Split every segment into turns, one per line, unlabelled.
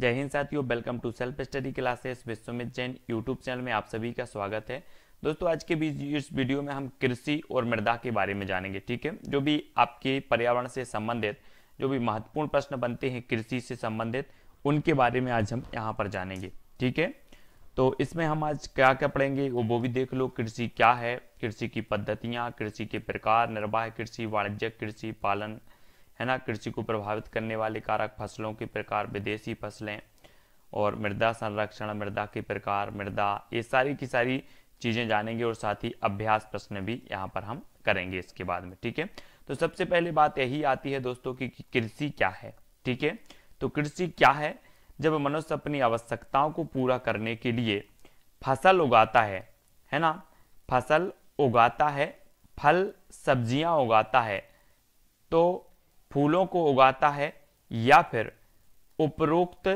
जय हिंद साथियों welcome to self study classes Vishwamit Jain YouTube channel में आप सभी का स्वागत है दोस्तों आज के बीच इस वीडियो में हम कृषि और मृदा के बारे में जानेंगे ठीक है जो भी आपके पर्यावरण से संबंधित जो भी महत्वपूर्ण प्रश्न बनते हैं कृषि से संबंधित उनके बारे में आज हम यहाँ पर जानेंगे ठीक है तो इसमें हम आज क्या क्या पढ़ेंगे वो वो भी देख लो कृषि क्या है कृषि की पद्धतियाँ कृषि के प्रकार निर्वाह कृषि वाणिज्यिक कृषि पालन है ना कृषि को प्रभावित करने वाले कारक फसलों के प्रकार विदेशी फसलें और मृदा संरक्षण मृदा के प्रकार मृदा ये सारी की सारी चीज़ें जानेंगे और साथ ही अभ्यास प्रश्न भी यहाँ पर हम करेंगे इसके बाद में ठीक है तो सबसे पहले बात यही आती है दोस्तों की कृषि क्या है ठीक है तो कृषि क्या है जब मनुष्य अपनी आवश्यकताओं को पूरा करने के लिए फसल उगाता है है ना फसल उगाता है फल सब्जियां उगाता है तो फूलों को उगाता है या फिर उपरोक्त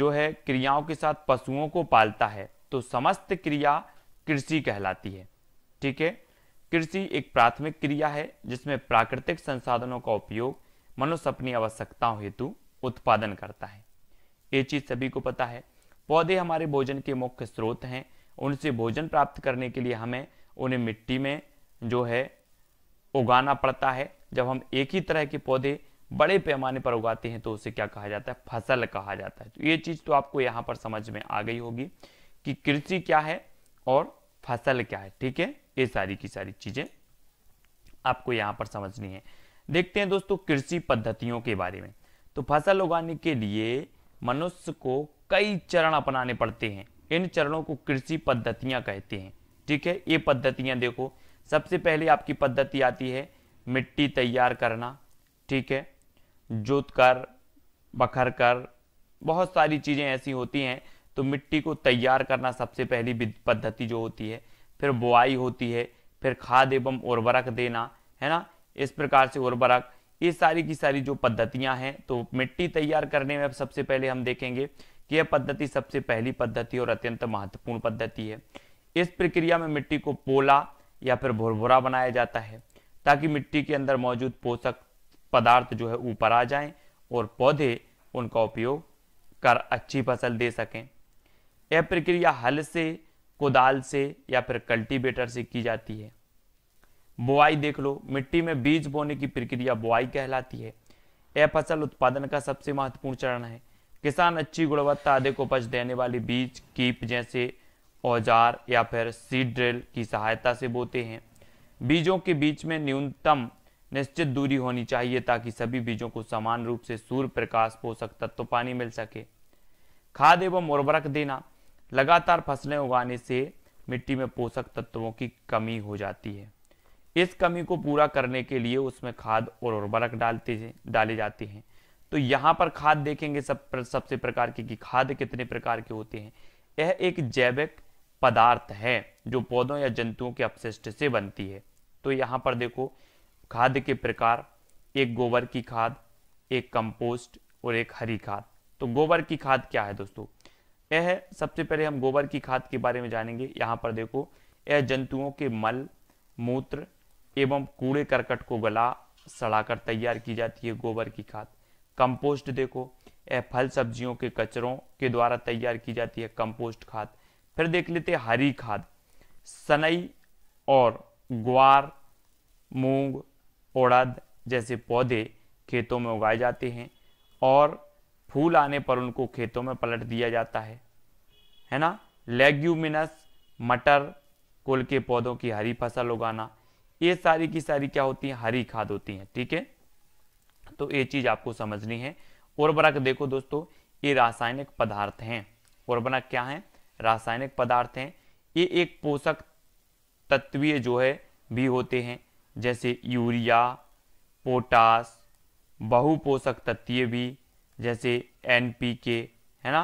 जो है क्रियाओं के साथ पशुओं को पालता है तो समस्त क्रिया कृषि कहलाती है ठीक है कृषि एक प्राथमिक क्रिया है जिसमें प्राकृतिक संसाधनों का उपयोग मनुष्य अपनी आवश्यकताओं हेतु उत्पादन करता है ये चीज सभी को पता है पौधे हमारे भोजन के मुख्य स्रोत हैं उनसे भोजन प्राप्त करने के लिए हमें उन्हें मिट्टी में जो है उगाना पड़ता है जब हम एक ही तरह के पौधे बड़े पैमाने पर उगाते हैं तो उसे क्या कहा जाता है फसल कहा जाता है तो ये चीज़ तो आपको यहाँ पर समझ में आ गई होगी कि कृषि क्या है और फसल क्या है ठीक है ये सारी की सारी चीज़ें आपको यहाँ पर समझनी है देखते हैं दोस्तों कृषि पद्धतियों के बारे में तो फसल उगाने के लिए मनुष्य को कई चरण अपनाने पड़ते हैं इन चरणों को कृषि पद्धतियां कहते हैं ठीक है ये पद्धतियां देखो सबसे पहले आपकी पद्धति आती है मिट्टी तैयार करना ठीक है जोत कर बखर कर बहुत सारी चीज़ें ऐसी होती हैं तो मिट्टी को तैयार करना सबसे पहली पद्धति जो होती है फिर बुआई होती है फिर खाद एवं उर्वरक देना है ना इस प्रकार से उर्वरक ये सारी की सारी जो पद्धतियां हैं तो मिट्टी तैयार करने में सबसे पहले हम देखेंगे कि यह पद्धति सबसे पहली पद्धति और अत्यंत महत्वपूर्ण पद्धति है इस प्रक्रिया में मिट्टी को पोला या फिर भुरभुरा बनाया जाता है ताकि मिट्टी के अंदर मौजूद पोषक पदार्थ जो है ऊपर आ जाएं और पौधे उनका उपयोग कर अच्छी फसल दे सकें यह प्रक्रिया हल से कोदाल से या फिर कल्टीवेटर से की जाती है बुआई देख लो मिट्टी में बीज बोने की प्रक्रिया बुआई कहलाती है यह फसल उत्पादन का सबसे महत्वपूर्ण चरण है किसान अच्छी गुणवत्ता अधिक उपज देने वाली बीज कीप जैसे औजार या फिर सीड ड्रिल की सहायता से बोते हैं बीजों के बीच में न्यूनतम निश्चित दूरी होनी चाहिए ताकि सभी बीजों को समान रूप से सूर्य प्रकाश पोषक तत्व पानी मिल सके खाद एवं उर्वरक देना लगातार फसलें उगाने से मिट्टी में पोषक तत्वों की कमी हो जाती है इस कमी को पूरा करने के लिए उसमें खाद और उर्वरक डालते डाले जाते हैं तो यहाँ पर खाद देखेंगे सब सबसे प्रकार की कि खाद कितने प्रकार के होते हैं यह एक जैविक पदार्थ है जो पौधों या जंतुओं के अपशिष्ट से बनती है तो यहाँ पर देखो खाद के प्रकार एक गोबर की खाद एक कंपोस्ट और एक हरी खाद तो गोबर की खाद क्या है दोस्तों यह सबसे पहले हम गोबर की खाद के बारे में जानेंगे यहाँ पर देखो यह जंतुओं के मल मूत्र एवं कूड़े करकट को गला सड़ाकर तैयार की जाती है गोबर की खाद कंपोस्ट देखो यह फल सब्जियों के कचरों के द्वारा तैयार की जाती है कंपोस्ट खाद फिर देख लेते हरी खाद सनई और ग्वार मूंग उड़द जैसे पौधे खेतों में उगाए जाते हैं और फूल आने पर उनको खेतों में पलट दिया जाता है है ना लेग्यूमिनस मटर कुल के पौधों की हरी फसल उगाना ये सारी की सारी क्या होती है हरी खाद होती है ठीक है तो ये चीज़ आपको समझनी है उर्वरक देखो दोस्तों ये रासायनिक पदार्थ हैं उर्वरक क्या है रासायनिक पदार्थ हैं ये एक पोषक तत्वीय जो है भी होते हैं जैसे यूरिया पोटास बहुपोषक तत्वीय भी जैसे एनपीके है ना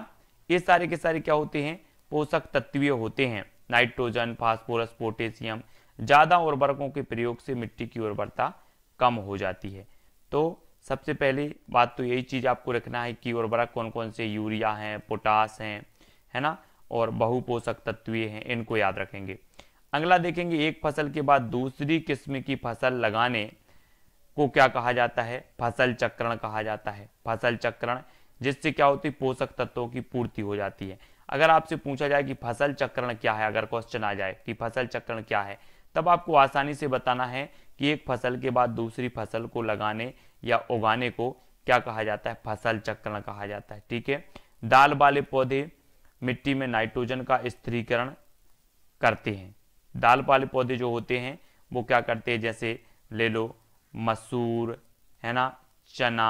ये सारे के सारे क्या होते हैं पोषक तत्वीय होते हैं नाइट्रोजन फास्फोरस पोटेशियम ज़्यादा उर्वरकों के प्रयोग से मिट्टी की उर्वरता कम हो जाती है तो सबसे पहले बात तो यही चीज़ आपको रखना है कि उर्वरक कौन कौन से यूरिया हैं पोटास हैं है ना और बहुपोषक तत्वीय हैं इनको याद रखेंगे अगला देखेंगे एक फसल के बाद दूसरी किस्म की फसल लगाने को क्या कहा जाता है फसल चक्रण कहा जाता है फसल चक्रण जिससे क्या होती है पोषक तत्वों की पूर्ति हो जाती है अगर आपसे पूछा जाए कि फसल चक्रण क्या है अगर क्वेश्चन आ जाए कि फसल चक्रण क्या है तब आपको आसानी से बताना है कि एक फसल के बाद दूसरी फसल को लगाने या उगाने को क्या कहा जाता है फसल चक्रण कहा जाता है ठीक है दाल वाले पौधे मिट्टी में नाइट्रोजन का स्थिरीकरण करते हैं दाल वाले पौधे जो होते हैं वो क्या करते हैं जैसे ले लो मसूर है ना चना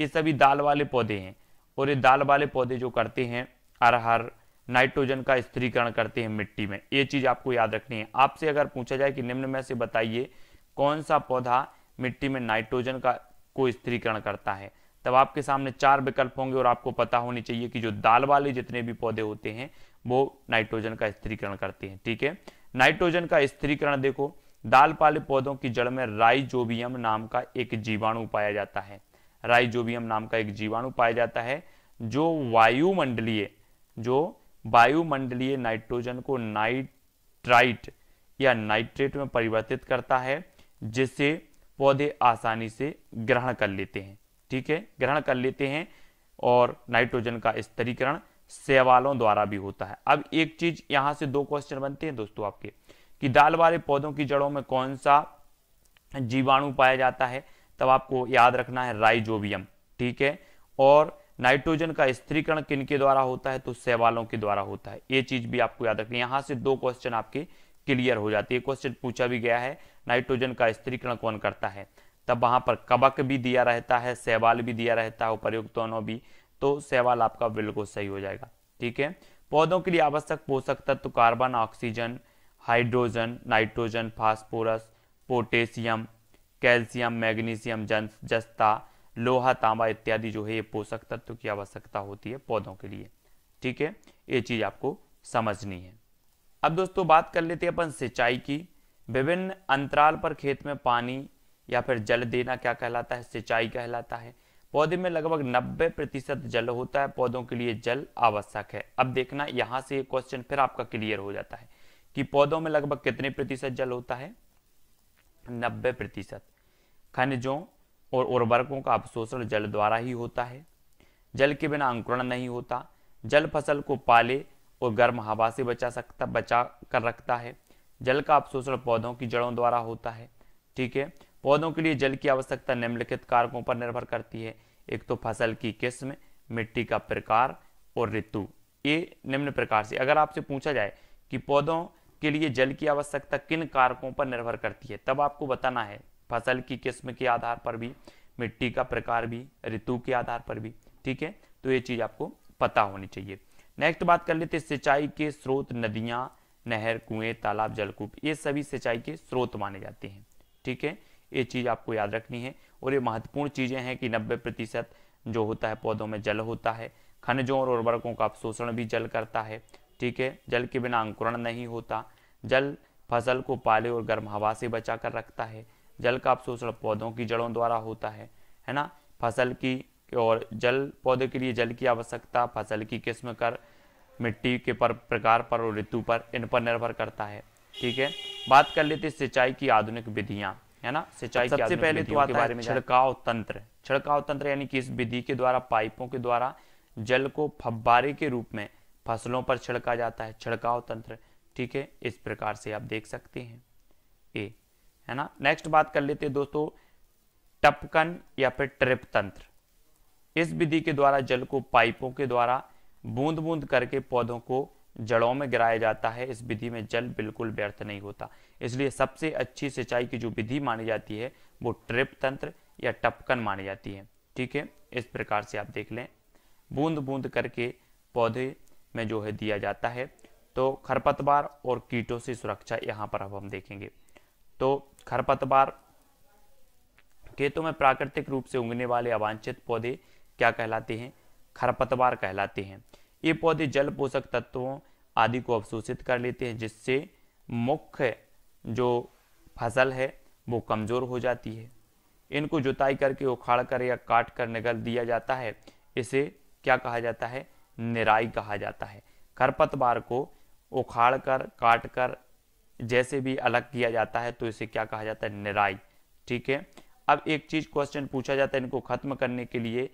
ये सभी दाल वाले पौधे हैं और ये दाल वाले पौधे जो करते हैं अरहर नाइट्रोजन का स्त्रीकरण करते हैं मिट्टी में ये चीज़ आपको याद रखनी है आपसे अगर पूछा जाए कि निम्न में से बताइए कौन सा पौधा मिट्टी में नाइट्रोजन का को स्त्रीकरण करता है तब आपके सामने चार विकल्प होंगे और आपको पता होनी चाहिए कि जो दाल वाले जितने भी पौधे होते हैं वो नाइट्रोजन का स्त्रीकरण करते हैं ठीक है नाइट्रोजन का स्थिरीकरण देखो दाल पाले पौधों की जड़ में राइजोबियम नाम का एक जीवाणु पाया जाता है राइजोबियम नाम का एक जीवाणु पाया जाता है जो वायुमंडलीय जो वायुमंडलीय नाइट्रोजन को नाइट्राइट या नाइट्रेट में परिवर्तित करता है जिससे पौधे आसानी से ग्रहण कर लेते हैं ठीक है ग्रहण कर लेते हैं और नाइट्रोजन का स्तरीकरण सेवालों द्वारा भी होता है अब एक चीज यहां से दो क्वेश्चन बनते हैं दोस्तों आपके कि दाल वाले पौधों की जड़ों में कौन सा जीवाणु पाया जाता है तब आपको याद रखना है राइजोबियम ठीक है और नाइट्रोजन का स्त्रीकरण किन के द्वारा होता है तो सेवालों के द्वारा होता है ये चीज भी आपको याद रखनी है यहाँ से दो क्वेश्चन आपके क्लियर हो जाती है क्वेश्चन पूछा भी गया है नाइट्रोजन का स्त्रीकरण कौन करता है तब वहां पर कबक भी दिया रहता है सेवाल भी दिया रहता है उपयुक्तों भी तो सेवाल आपका बिल्कुल सही हो जाएगा ठीक है पौधों के लिए आवश्यक पोषक तत्व carbon oxygen hydrogen nitrogen phosphorus potassium calcium magnesium जस्ता लोहा तांबा इत्यादि जो है ये पोषक तत्व की आवश्यकता होती है पौधों के लिए ठीक है ये चीज़ आपको समझनी है अब दोस्तों बात कर लेते हैं अपन सिंचाई की विभिन्न अंतराल पर खेत में पानी या फिर जल देना क्या कहलाता है सिंचाई कहलाता है पौधे में लगभग 90 प्रतिशत जल होता है पौधों के लिए जल आवश्यक है अब देखना यहाँ से ये क्वेश्चन फिर आपका क्लियर हो जाता है कि पौधों में लगभग कितने प्रतिशत जल होता है 90 प्रतिशत खनिजों और उर्वरकों का अवशोषण जल द्वारा ही होता है जल के बिना अंकुरण नहीं होता जल फसल को पाले और गर्म हवा से बचा सकता बचा कर रखता है जल का अवशोषण पौधों की जड़ों द्वारा होता है ठीक है पौधों के लिए जल की आवश्यकता निम्नलिखित कारकों पर निर्भर करती है एक तो फसल की किस्म मिट्टी का प्रकार और ऋतु ये निम्न प्रकार से अगर आपसे पूछा जाए कि पौधों के लिए जल की आवश्यकता किन कारकों पर निर्भर करती है तब आपको बताना है फसल की किस्म के आधार पर भी मिट्टी का प्रकार भी ऋतु के आधार पर भी ठीक है तो ये चीज़ आपको पता होनी चाहिए नेक्स्ट बात कर लेते सिंचाई के स्रोत नदियां नहर कुएं तालाब जलकूप ये सभी सिंचाई के स्रोत माने जाते हैं ठीक है ये चीज़ आपको याद रखनी है और ये महत्वपूर्ण चीज़ें हैं कि नब्बे प्रतिशत जो होता है पौधों में जल होता है खनिजों और उर्वरकों का अवशोषण भी जल करता है ठीक है जल के बिना अंकुरण नहीं होता जल फसल को पाले और गर्म हवा से बचा कर रखता है जल का अवशोषण पौधों की जड़ों द्वारा होता है है ना फसल की और जल पौधे के लिए जल की आवश्यकता फसल की किस्म कर मिट्टी के पर प्रकार पर और ऋतु पर इन पर निर्भर करता है ठीक है बात कर लेते सिंचाई की आधुनिक विधियाँ है ना सिंचाई सबसे पहले तो आता है छिड़काव तंत्र छिड़काव तंत्र यानी कि इस विधि के द्वारा पाइपों के द्वारा जल को फब्बारे के रूप में फसलों पर छिड़का जाता है छिड़काव तंत्र ठीक है इस प्रकार से आप देख सकते हैं ए है ना नेक्स्ट बात कर लेते हैं दोस्तों टपकन या फिर ट्रिप तंत्र इस विधि के द्वारा जल को पाइपों के द्वारा बूंद बूंद करके पौधों को जड़ों में गिराया जाता है इस विधि में जल बिल्कुल व्यर्थ नहीं होता इसलिए सबसे अच्छी सिंचाई की जो विधि मानी जाती है वो ट्रिप तंत्र या टपकन मानी जाती है ठीक है इस प्रकार से आप देख लें बूंद बूंद करके पौधे में जो है दिया जाता है तो खरपतवार और कीटों से सुरक्षा यहाँ पर अब हम देखेंगे तो खरपतवार खेतों में प्राकृतिक रूप से उगने वाले अवांछित पौधे क्या कहलाते हैं खरपतवार कहलाते हैं ये पौधे जल पोषक तत्वों आदि को अवशोषित कर लेते हैं जिससे मुख्य जो फसल है वो कमज़ोर हो जाती है इनको जुताई करके उखाड़ कर या काट कर निगल दिया जाता है इसे क्या कहा जाता है निराई कहा जाता है खरपतवार को उखाड़ कर काट कर जैसे भी अलग किया जाता है तो इसे क्या कहा जाता है निराई ठीक है अब एक चीज़ क्वेश्चन पूछा जाता है इनको ख़त्म करने के लिए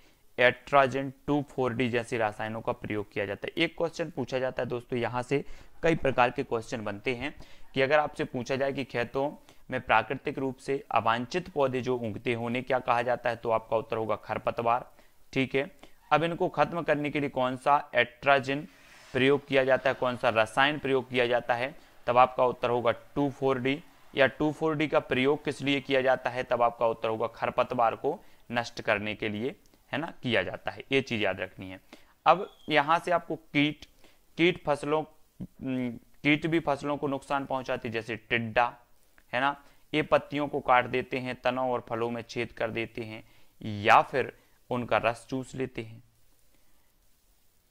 एट्राजन टू फोर डी जैसे रासायनों का प्रयोग किया जाता है एक क्वेश्चन पूछा जाता है दोस्तों यहाँ से कई प्रकार के क्वेश्चन बनते हैं कि अगर आपसे पूछा जाए कि खेतों में प्राकृतिक रूप से अवांछित पौधे जो उगते होने क्या कहा जाता है तो आपका उत्तर होगा खरपतवार ठीक है अब इनको खत्म करने के लिए कौन सा एट्राजिन प्रयोग किया जाता है कौन सा रसायन प्रयोग किया जाता है तब आपका उत्तर होगा टू फोर डी या टू फोर डी का प्रयोग किस लिए किया जाता है तब आपका उत्तर होगा खरपतवार को नष्ट करने के लिए है ना किया जाता है ये चीज़ याद रखनी है अब यहाँ से आपको कीट कीट फसलों कीट भी फसलों को नुकसान पहुंचाती जैसे टिड्डा है ना ये पत्तियों को काट देते हैं तनों और फलों में छेद कर देते हैं या फिर उनका रस चूस लेते हैं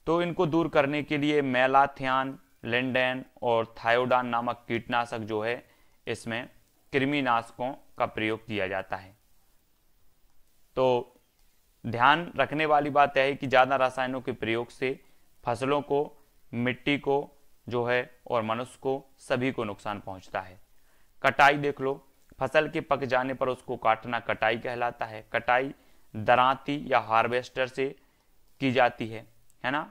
तो इनको दूर करने के लिए मेलाथियान लिंडेन और थायोडान नामक कीटनाशक जो है इसमें कृमिनाशकों का प्रयोग किया जाता है तो ध्यान रखने वाली बात यह है कि ज़्यादा रसायनों के प्रयोग से फसलों को मिट्टी को जो है और मनुष्य को सभी को नुकसान पहुंचता है कटाई देख लो फसल के पक जाने पर उसको काटना कटाई कहलाता है कटाई दराती या हार्वेस्टर से की जाती है है ना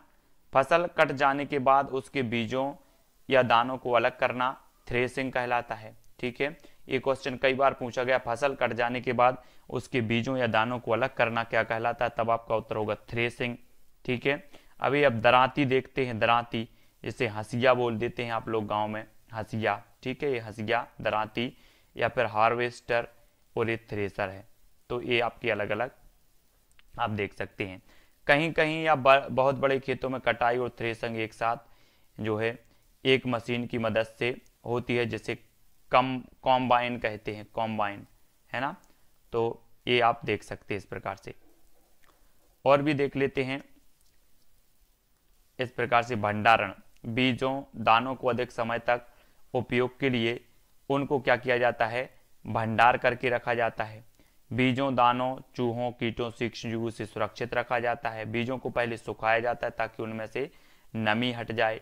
फसल कट जाने के बाद उसके बीजों या दानों को अलग करना थ्रेसिंग कहलाता है ठीक है ये क्वेश्चन कई बार पूछा गया फसल कट जाने के बाद उसके बीजों या दानों को अलग करना क्या कहलाता है तब आपका उत्तर होगा थ्रेसिंग ठीक है अभी अब दराती देखते हैं दराती जिसे हसिया बोल देते हैं आप लोग गाँव में हसिया ठीक है ये हसिया दराती या फिर हार्वेस्टर और ये थ्रेसर है तो ये आपके अलग अलग आप देख सकते हैं कहीं कहीं या बहुत बड़े खेतों में कटाई और थ्रेसिंग एक साथ जो है एक मशीन की मदद से होती है जिसे कम कॉम्बाइन कहते हैं कॉम्बाइन है ना तो ये आप देख सकते हैं इस प्रकार से और भी देख लेते हैं इस प्रकार से भंडारण बीजों दानों को अधिक समय तक उपयोग के लिए उनको क्या किया जाता है भंडार करके रखा जाता है बीजों दानों चूहों कीटों जीवों से सुरक्षित रखा जाता है बीजों को पहले सुखाया जाता है ताकि उनमें से नमी हट जाए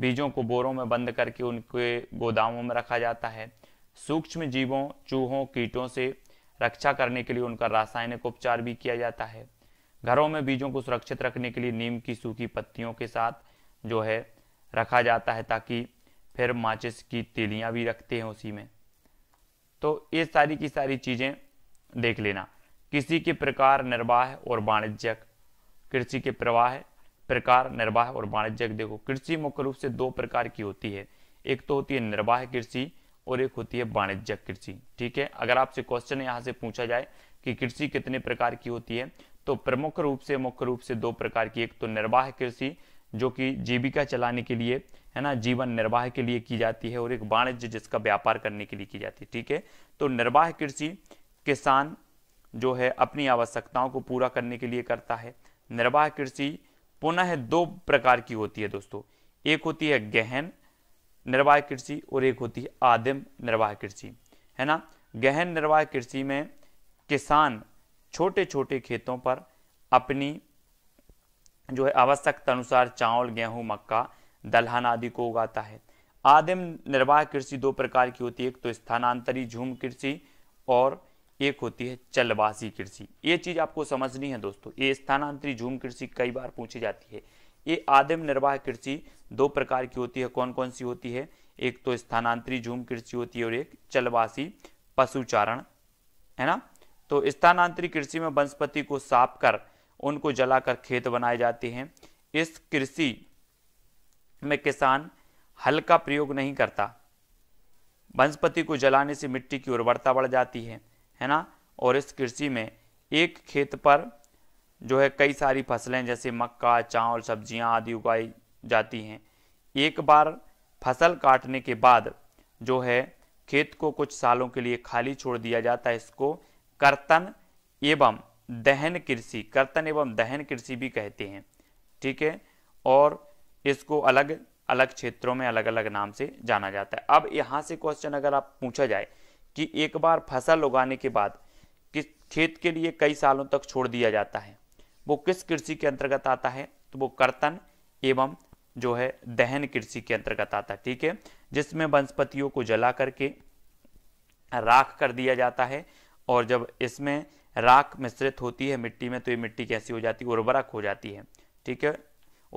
बीजों को बोरों में बंद करके उनके गोदामों में रखा जाता है सूक्ष्म जीवों चूहों कीटों से रक्षा करने के लिए उनका रासायनिक उपचार भी किया जाता है घरों में बीजों को सुरक्षित रखने के लिए नीम की सूखी पत्तियों के साथ जो है रखा जाता है ताकि फिर माचिस की तीलियाँ भी रखते हैं उसी में तो ये सारी की सारी चीज़ें देख लेना किसी के प्रकार निर्वाह और वाणिज्यक कृषि के प्रवाह प्रकार निर्वाह और वाणिज्यक देखो कृषि मुख्य रूप से दो प्रकार की होती है एक तो होती है निर्वाह कृषि और एक होती है वाणिज्यक कृषि ठीक है अगर आपसे क्वेश्चन यहाँ से पूछा जाए कि कृषि कितने प्रकार की होती है तो प्रमुख रूप से मुख्य रूप से दो प्रकार की एक तो निर्वाह कृषि जो कि जीविका चलाने के लिए है ना जीवन निर्वाह के लिए की जाती है और एक वाणिज्य जिसका व्यापार करने के लिए की जाती है ठीक है तो निर्वाह कृषि किसान जो है अपनी आवश्यकताओं को पूरा करने के लिए करता है निर्वाह कृषि पुनः दो प्रकार की होती है दोस्तों एक होती है गहन निर्वाह कृषि और एक होती है आदिम निर्वाह कृषि है ना गहन निर्वाह कृषि में किसान छोटे छोटे खेतों पर अपनी जो है आवश्यकता अनुसार चावल गेहूं मक्का दलहन आदि को उगाता है आदिम निर्वाह कृषि दो प्रकार की होती है एक तो स्थानांतरी झूम कृषि और एक होती है चलवासी कृषि ये चीज़ आपको समझनी है दोस्तों ये स्थानांतरी झूम कृषि कई बार पूछी जाती है ये आदिम निर्वाह कृषि दो प्रकार की होती है कौन कौन सी होती है एक तो स्थानांतरी झूम कृषि होती है और एक चलवासी पशुचारण है ना तो स्थानांतरी कृषि में वनस्पति को साफ कर उनको जलाकर खेत बनाए जाते हैं इस कृषि में किसान हल का प्रयोग नहीं करता वनस्पति को जलाने से मिट्टी की उर्वरता बढ़ जाती है है ना और इस कृषि में एक खेत पर जो है कई सारी फसलें जैसे मक्का चावल सब्जियां आदि उगाई जाती हैं एक बार फसल काटने के बाद जो है खेत को कुछ सालों के लिए खाली छोड़ दिया जाता है इसको कर्तन एवं दहन कृषि कर्तन एवं दहन कृषि भी कहते हैं ठीक है और इसको अलग अलग क्षेत्रों में अलग अलग नाम से जाना जाता है अब यहाँ से क्वेश्चन अगर आप पूछा जाए कि एक बार फसल उगाने के बाद किस खेत के लिए कई सालों तक छोड़ दिया जाता है वो किस कृषि के अंतर्गत आता है तो वो कर्तन एवं जो है दहन कृषि के अंतर्गत आता है ठीक है जिसमें वनस्पतियों को जला करके राख कर दिया जाता है और जब इसमें राख मिश्रित होती है मिट्टी में तो ये मिट्टी कैसी हो जाती है उर्वरक हो जाती है ठीक है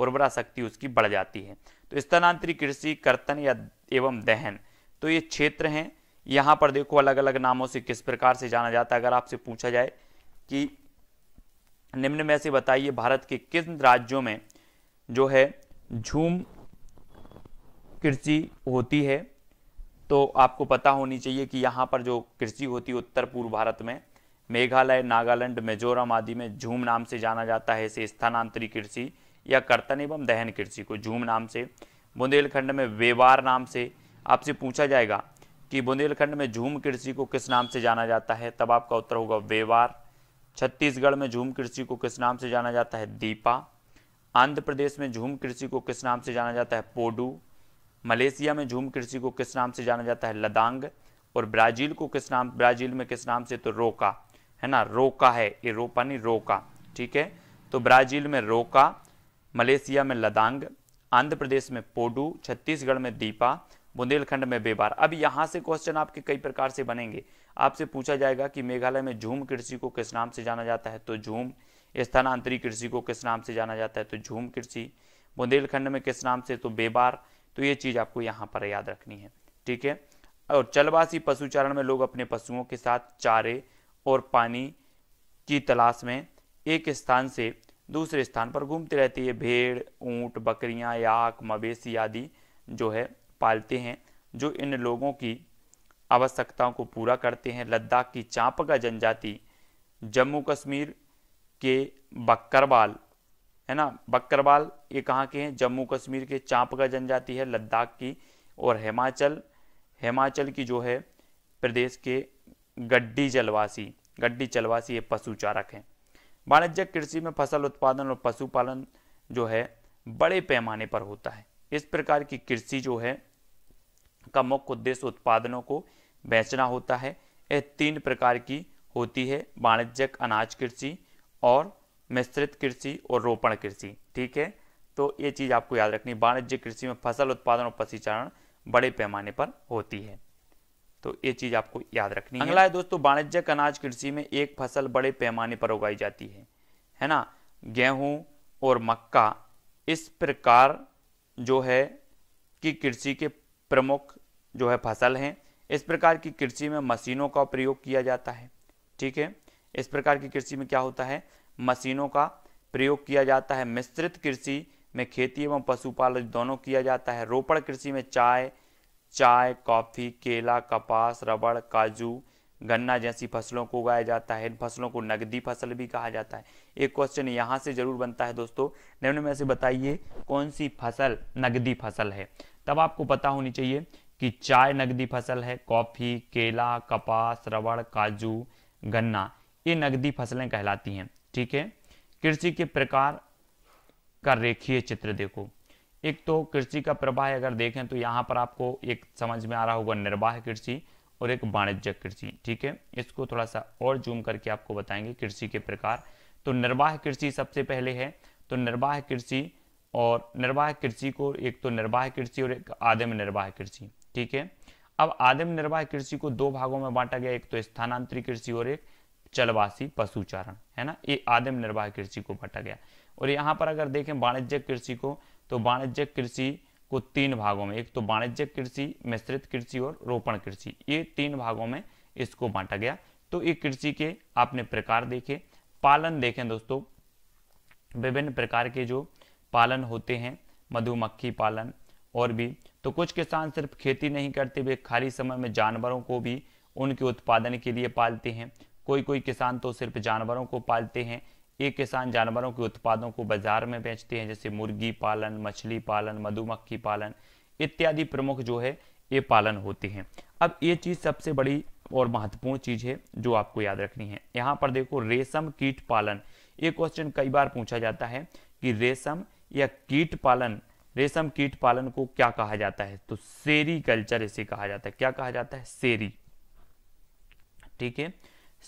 उर्वरा शक्ति उसकी बढ़ जाती है तो स्थानांतरित कृषि कर्तन या एवं दहन तो ये क्षेत्र हैं यहाँ पर देखो अलग अलग नामों से किस प्रकार से जाना जाता है अगर आपसे पूछा जाए कि निम्न में से बताइए भारत के किन राज्यों में जो है झूम कृषि होती है तो आपको पता होनी चाहिए कि यहाँ पर जो कृषि होती है उत्तर पूर्व भारत में मेघालय नागालैंड मिजोरम आदि में झूम नाम से जाना जाता है इसे स्थानांतरी कृषि या कर्तन एवं दहन कृषि को झूम नाम से बुंदेलखंड में वेवार नाम से आपसे पूछा जाएगा कि बुंदेलखंड में झूम कृषि को किस नाम से जाना जाता है तब आपका उत्तर होगा वेवार छत्तीसगढ़ में झूम कृषि को किस नाम से जाना जाता है दीपा आंध्र प्रदेश में झूम कृषि को किस नाम से जाना जाता है पोडू मलेशिया में झूम कृषि को किस नाम से जाना जाता है लदांग और ब्राज़ील को किस नाम ब्राज़ील में किस नाम से तो रोका है ना रोका है ये रोपा नहीं रोका ठीक है तो ब्राज़ील में रोका मलेशिया में लदांग आंध्र प्रदेश में पोडू छत्तीसगढ़ में दीपा बुंदेलखंड में बेबार अब यहाँ से क्वेश्चन आपके कई प्रकार से बनेंगे आपसे पूछा जाएगा कि मेघालय में झूम कृषि को किस नाम से जाना जाता है तो झूम स्थानांतरी कृषि को किस नाम से जाना जाता है तो झूम कृषि बुंदेलखंड में किस नाम से तो बेबार तो ये चीज़ आपको यहाँ पर याद रखनी है ठीक है और चलवासी पशुचारण में लोग अपने पशुओं के साथ चारे और पानी की तलाश में एक स्थान से दूसरे स्थान पर घूमती रहती है भेड़ ऊंट बकरियां याक मवेशी आदि जो है पालते हैं जो इन लोगों की आवश्यकताओं को पूरा करते हैं लद्दाख की चांपका जनजाति जम्मू कश्मीर के बकरवाल है ना बकरवाल ये कहाँ के हैं जम्मू कश्मीर के चांपका जनजाति है लद्दाख की और हिमाचल हिमाचल की जो है प्रदेश के गड्डी जलवासी गड्डी जलवासी ये पशु चारक हैं वाणिज्यिक कृषि में फसल उत्पादन और पशुपालन जो है बड़े पैमाने पर होता है इस प्रकार की कृषि जो है का मुख्य उद्देश्य उत्पादनों को बेचना होता है यह तीन प्रकार की होती है वाणिज्यक अनाज कृषि और मिश्रित कृषि और रोपण कृषि ठीक है तो ये चीज़ आपको याद रखनी वाणिज्य कृषि में फसल उत्पादन और पशुचारण बड़े पैमाने पर होती है तो ये चीज़ आपको याद रखनी अगला है दोस्तों वाणिज्यक अनाज कृषि में एक फसल बड़े पैमाने पर उगाई जाती है है ना गेहूं और मक्का इस प्रकार जो है कि कृषि के प्रमुख जो है फसल हैं इस प्रकार की कृषि में मशीनों का प्रयोग किया जाता है ठीक है इस प्रकार की कृषि में क्या होता है मशीनों का प्रयोग किया जाता है मिश्रित कृषि में खेती एवं पशुपालन दोनों किया जाता है रोपड़ कृषि में चाय चाय कॉफ़ी केला कपास रबड़ काजू गन्ना जैसी फसलों को उगाया जाता है इन फसलों को नगदी फसल भी कहा जाता है एक क्वेश्चन यहाँ से जरूर बनता है दोस्तों निम्न में से बताइए कौन सी फसल नगदी फसल है तब आपको पता होनी चाहिए कि चाय नगदी फसल है कॉफ़ी केला कपास रबड़ काजू गन्ना ये नगदी फसलें कहलाती हैं ठीक है कृषि के प्रकार का रेखीय चित्र देखो एक तो कृषि का प्रवाह अगर देखें तो यहाँ पर आपको एक समझ में आ रहा होगा निर्वाह कृषि और एक वाणिज्य कृषि ठीक है इसको थोड़ा सा और जूम करके आपको बताएंगे कृषि के प्रकार तो निर्वाह कृषि सबसे पहले है तो निर्वाह कृषि और निर्वाह कृषि को एक तो निर्वाह कृषि और एक आदिम निर्वाह कृषि ठीक है अब आदिम निर्वाह कृषि को दो भागों में बांटा गया एक तो स्थानांतरित कृषि और एक चलवासी पशुचारण है ना ये आदिम निर्वाह कृषि को बांटा गया और यहाँ पर अगर देखें वाणिज्यिक कृषि को तो वाणिज्यिक कृषि को तीन भागों में एक तो वाणिज्यिक कृषि मिश्रित कृषि और रोपण कृषि ये तीन भागों में इसको बांटा गया तो ये कृषि के आपने प्रकार देखे पालन देखें दोस्तों विभिन्न प्रकार के जो पालन होते हैं मधुमक्खी पालन और भी तो कुछ किसान सिर्फ खेती नहीं करते हुए खाली समय में जानवरों को भी उनके उत्पादन के लिए पालते हैं कोई कोई किसान तो सिर्फ जानवरों को पालते हैं ये किसान जानवरों के उत्पादों को बाजार में बेचते हैं जैसे मुर्गी पालन मछली पालन मधुमक्खी पालन इत्यादि प्रमुख जो है ये पालन होते हैं अब ये चीज़ सबसे बड़ी और महत्वपूर्ण चीज़ है जो आपको याद रखनी है यहाँ पर देखो रेशम कीट पालन ये क्वेश्चन कई बार पूछा जाता है कि रेशम या कीट पालन रेशम कीट पालन को क्या कहा जाता है तो सेरी कल्चर इसे कहा जाता है क्या कहा जाता है सेरी ठीक है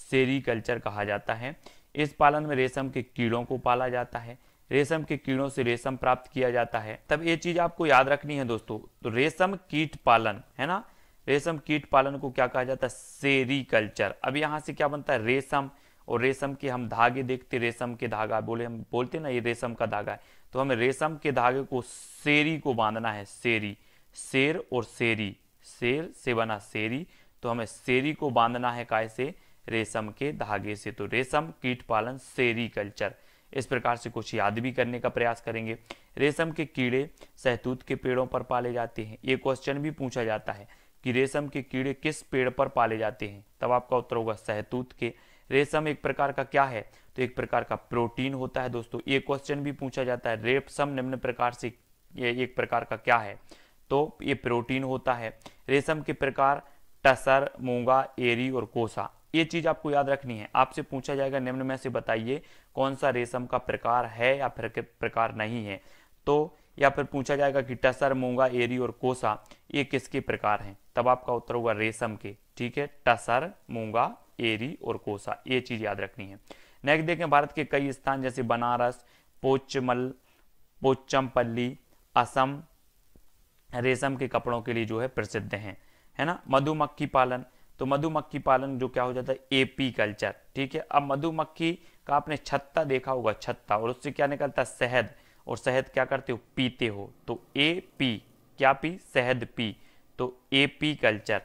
सेरी कल्चर कहा जाता है इस पालन में रेशम के कीड़ों को पाला जाता है रेशम के कीड़ों से रेशम प्राप्त किया जाता है तब ये चीज आपको याद रखनी है दोस्तों तो रेशम कीट पालन है ना रेशम कीट पालन को क्या कहा जाता है सेरिकल्चर अब यहाँ से क्या बनता है रेशम और रेशम के हम धागे देखते रेशम के धागा बोले हम बोलते ना ये रेशम का धागा है तो हमें रेशम के धागे को सेरी को बांधना है सेरी शेर और सेरी शेर से बना सेरी तो हमें सेरी को बांधना है काय से रेशम के धागे से तो रेशम कीट पालन सेरीकल्चर इस प्रकार से कुछ याद भी करने का प्रयास करेंगे रेशम के कीड़े सहतूत के पेड़ों पर पाले जाते हैं ये क्वेश्चन भी पूछा जाता है कि रेशम के कीड़े किस पेड़ पर पाले जाते हैं तब आपका उत्तर होगा सहतूत के रेशम एक प्रकार का क्या है तो एक प्रकार का प्रोटीन होता है दोस्तों ये क्वेश्चन भी पूछा जाता है रेशम निम्न प्रकार से ये एक प्रकार का क्या है तो ये प्रोटीन होता है रेशम के प्रकार टसर मूंगा एरी और कोसा ये चीज आपको याद रखनी है आपसे पूछा जाएगा निम्न में से बताइए कौन सा रेशम का प्रकार है या फिर प्रकार नहीं है तो या फिर पूछा जाएगा कि टसर मूंगा एरी और कोसा ये किसके प्रकार हैं तब आपका उत्तर होगा रेशम के ठीक है टसर मूंगा एरी और कोसा ये चीज याद रखनी है नेक्स्ट देखें भारत के कई स्थान जैसे बनारस पोचमल पोचमपल्ली असम रेशम के कपड़ों के लिए जो है प्रसिद्ध हैं है ना मधुमक्खी पालन तो मधुमक्खी पालन जो क्या हो जाता है एपी कल्चर ठीक है अब मधुमक्खी का आपने छत्ता देखा होगा छत्ता और उससे क्या निकलता है शहद और शहद क्या करते हो पीते हो तो ए पी क्या पी शहद पी तो ए apiculture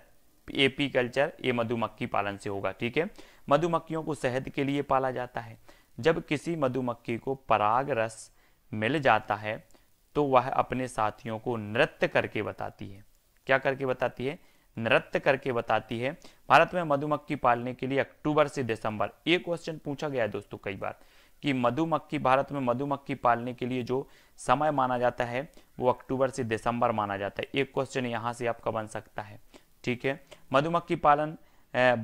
apiculture ये मधुमक्खी पालन से होगा ठीक है मधुमक्खियों को शहद के लिए पाला जाता है जब किसी मधुमक्खी को पराग रस मिल जाता है तो वह अपने साथियों को नृत्य करके बताती है क्या करके बताती है नृत्य करके बताती है भारत में मधुमक्खी पालने के लिए अक्टूबर से दिसंबर ये क्वेश्चन पूछा गया है दोस्तों कई बार कि मधुमक्खी भारत में मधुमक्खी पालने के लिए जो समय माना जाता है वो अक्टूबर से दिसंबर माना जाता है एक क्वेश्चन यहाँ से आपका बन सकता है ठीक है मधुमक्खी पालन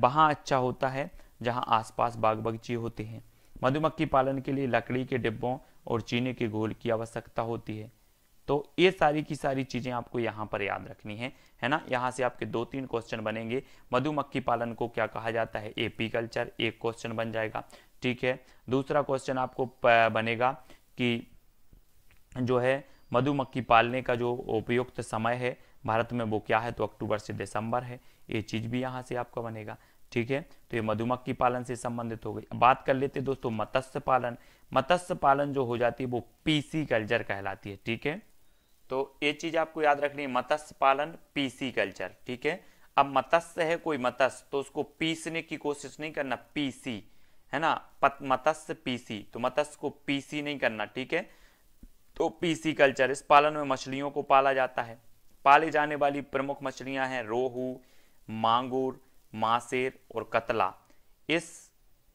वहाँ अच्छा होता है जहाँ आसपास बाग बगीचे होते हैं मधुमक्खी पालन के लिए लकड़ी के डिब्बों और चीनी के घोल की आवश्यकता होती है तो ये सारी की सारी चीज़ें आपको यहाँ पर याद रखनी है है ना यहाँ से आपके दो तीन क्वेश्चन बनेंगे मधुमक्खी पालन को क्या कहा जाता है एपी कल्चर एक क्वेश्चन बन जाएगा ठीक है दूसरा क्वेश्चन आपको बनेगा कि जो है मधुमक्खी पालने का जो उपयुक्त समय है भारत में वो क्या है तो अक्टूबर से दिसंबर है ये चीज़ भी यहाँ से आपका बनेगा ठीक है तो ये मधुमक्खी पालन से संबंधित हो गई बात कर लेते दोस्तों मत्स्य पालन मत्स्य पालन जो हो जाती है वो पीसी कल्चर कहलाती है ठीक है तो ये चीज़ आपको याद रखनी है मत्स्य पालन पीसी कल्चर ठीक है अब मत्स्य है कोई मत्स्य तो उसको पीसने की कोशिश नहीं करना पीसी है ना मत्स्य पीसी तो मत्स्य को पीसी नहीं करना ठीक है तो पीसी कल्चर इस पालन में मछलियों को पाला जाता है पाले जाने वाली प्रमुख मछलियां हैं रोहू मांगूर मासेर और कतला इस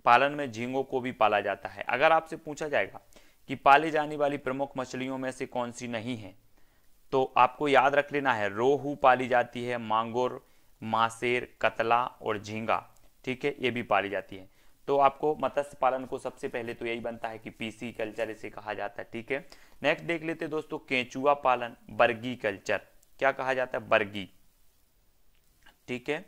पालन में झींगों को भी पाला जाता है अगर आपसे पूछा जाएगा कि पाली जाने वाली प्रमुख मछलियों में से कौन सी नहीं है तो आपको याद रख लेना है रोहू पाली जाती है मांगोर मासेर कतला और झींगा ठीक है ये भी पाली जाती है तो आपको मत्स्य पालन को सबसे पहले तो यही बनता है कि पीसी कल्चर इसे कहा जाता है ठीक है नेक्स्ट देख लेते दोस्तों केंचुआ पालन बर्गी कल्चर क्या कहा जाता है बर्गी ठीक है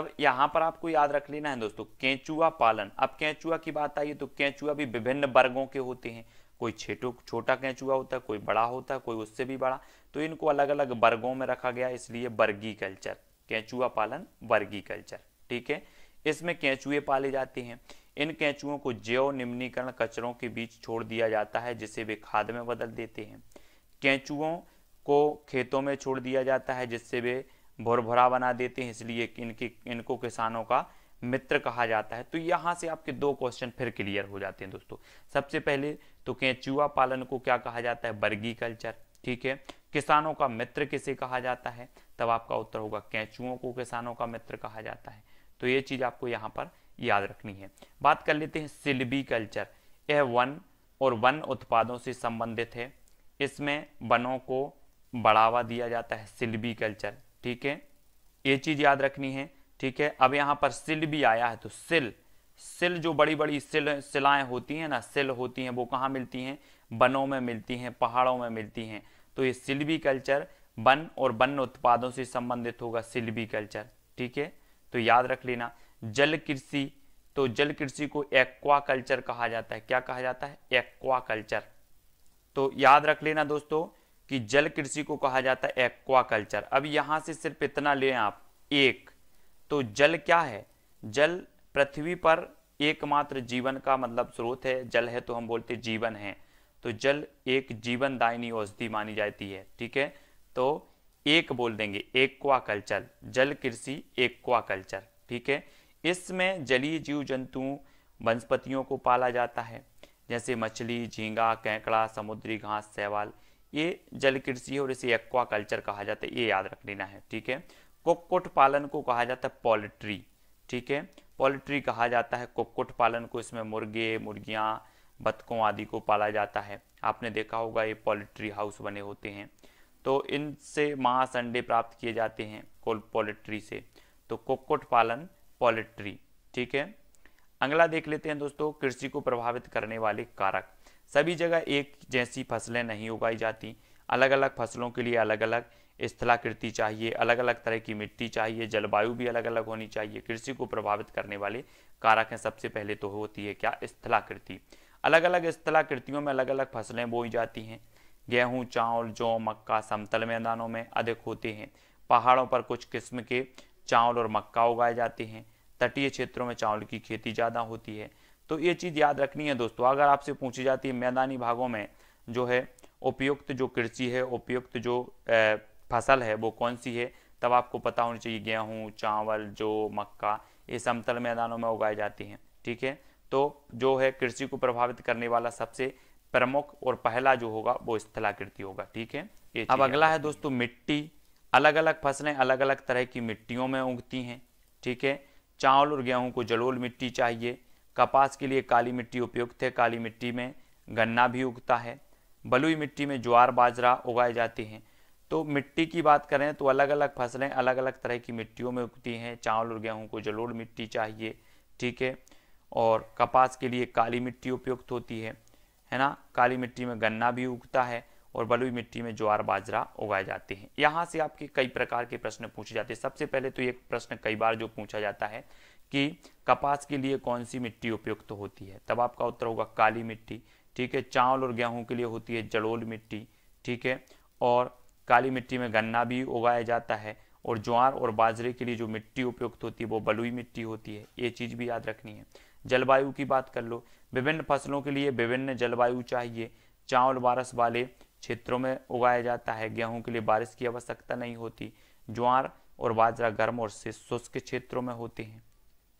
अब यहां पर आपको याद रख लेना है दोस्तों केंचुआ पालन अब केंचुआ की बात आई तो केंचुआ भी विभिन्न वर्गों के होते हैं कोई छेटो छोटा कैचुआ होता है कोई बड़ा होता है कोई उससे भी बड़ा तो इनको अलग अलग वर्गों में रखा गया इसलिए वर्गी कल्चर कैचुआ पालन वर्गी कल्चर ठीक है इसमें कैचुए पाले जाते हैं इन कैचुओं को जैव निम्नीकरण कचरों के बीच छोड़ दिया जाता है जिसे वे खाद में बदल देते हैं कैचुओं को खेतों में छोड़ दिया जाता है जिससे वे भुरभुरा बना देते हैं इसलिए इनके इनको किसानों का मित्र कहा जाता है तो यहाँ से आपके दो क्वेश्चन फिर क्लियर हो जाते हैं दोस्तों सबसे पहले तो केंचुआ पालन को क्या कहा जाता है बर्गी कल्चर ठीक है किसानों का मित्र किसे कहा जाता है तब आपका उत्तर होगा कैचुओं को किसानों का मित्र कहा जाता है तो ये चीज़ आपको यहाँ पर याद रखनी है बात कर लेते हैं सिल्बी कल्चर यह वन और वन उत्पादों से संबंधित है इसमें वनों को बढ़ावा दिया जाता है सिल्बी कल्चर ठीक है ये चीज़ याद रखनी है ठीक है अब यहाँ पर सिल भी आया है तो सिल सिल जो बड़ी बड़ी सिल सिलाएँ होती हैं ना सिल होती हैं वो कहाँ मिलती हैं वनों में मिलती हैं पहाड़ों में मिलती हैं तो ये सिल्वी कल्चर वन और वन उत्पादों से संबंधित होगा सिल्वी कल्चर ठीक है तो याद रख लेना जल कृषि तो जल कृषि को एक्वा कल्चर कहा जाता है क्या कहा जाता है एक्वा कल्चर तो याद रख लेना दोस्तों कि जल कृषि को कहा जाता है एक्वा कल्चर अब यहां से सिर्फ इतना ले आप एक तो जल क्या है जल पृथ्वी पर एकमात्र जीवन का मतलब स्रोत है जल है तो हम बोलते जीवन है तो जल एक जीवनदायिनी औषधि मानी जाती है ठीक है तो एक बोल देंगे एक्वा कल्चर जल कृषि एक्वा कल्चर ठीक है इसमें जलीय जीव जंतुओं वनस्पतियों को पाला जाता है जैसे मछली झींगा कैंकड़ा समुद्री घास सहवाल ये जल कृषि और इसे एक्वा कल्चर कहा जाता है ये याद रख लेना है ठीक है कुक्कुट पालन को कहा जाता है पोल्ट्री ठीक है पोल्ट्री कहा जाता है कुक्कुट पालन को इसमें मुर्गे मुर्गियाँ बतखों आदि को पाला जाता है आपने देखा होगा ये पोल्ट्री हाउस बने होते हैं तो इनसे मांस अंडे प्राप्त किए जाते हैं पोल्ट्री से तो कुक्कुट पालन पोल्ट्री ठीक है अगला देख लेते हैं दोस्तों कृषि को प्रभावित करने वाले कारक सभी जगह एक जैसी फसलें नहीं उगाई जाती अलग अलग फसलों के लिए अलग अलग स्थलाकृति चाहिए अलग अलग तरह की मिट्टी चाहिए जलवायु भी अलग अलग होनी चाहिए कृषि को प्रभावित करने वाले कारक हैं सबसे पहले तो होती है क्या स्थलाकृति अलग अलग स्थलाकृतियों में अलग अलग फसलें बोई जाती हैं गेहूँ चावल जौ मक्का समतल मैदानों में अधिक होते हैं पहाड़ों पर कुछ किस्म के चावल और मक्का उगाए जाते हैं तटीय क्षेत्रों में चावल की खेती ज़्यादा होती है तो ये चीज़ याद रखनी है दोस्तों अगर आपसे पूछी जाती है मैदानी भागों में जो है उपयुक्त जो कृषि है उपयुक्त जो ए, फसल है वो कौन सी है तब आपको पता होना चाहिए गेहूँ चावल जो मक्का ये समतल मैदानों में उगाई जाती हैं ठीक है तो जो है कृषि को प्रभावित करने वाला सबसे प्रमुख और पहला जो होगा वो स्थलाकृति होगा ठीक है अब अगला है दोस्तों मिट्टी अलग अलग फसलें अलग अलग तरह की मिट्टियों में उगती हैं ठीक है चावल और गेहूं को जलोल मिट्टी चाहिए कपास के लिए काली मिट्टी उपयुक्त है काली मिट्टी में गन्ना भी उगता है बलुई मिट्टी में ज्वार बाजरा उगाए जाते हैं तो मिट्टी की बात करें तो अलग अलग फसलें अलग अलग तरह की मिट्टियों में उगती हैं चावल और गेहूँ को जलोड़ मिट्टी चाहिए ठीक है और कपास के लिए काली मिट्टी उपयुक्त होती है है ना काली मिट्टी में गन्ना भी उगता है और बलुई मिट्टी में ज्वार बाजरा उगाए जाते हैं यहाँ से आपके कई प्रकार के प्रश्न पूछे जाते हैं सबसे पहले तो एक प्रश्न कई बार जो पूछा जाता है कि कपास के लिए कौन सी मिट्टी उपयुक्त होती है तब आपका उत्तर होगा काली मिट्टी ठीक है चावल और गेहूं के लिए होती है जलोल मिट्टी ठीक है और काली मिट्टी में गन्ना भी उगाया जाता है और ज्वार और बाजरे के लिए जो मिट्टी उपयुक्त होती है वो बलुई मिट्टी होती है ये चीज़ भी याद रखनी है जलवायु की बात कर लो विभिन्न फसलों के लिए विभिन्न जलवायु चाहिए चावल बारिश वाले क्षेत्रों में उगाया जाता है गेहूं के लिए बारिश की आवश्यकता नहीं होती ज्वार और बाजरा गर्म और शुष्क क्षेत्रों में होते हैं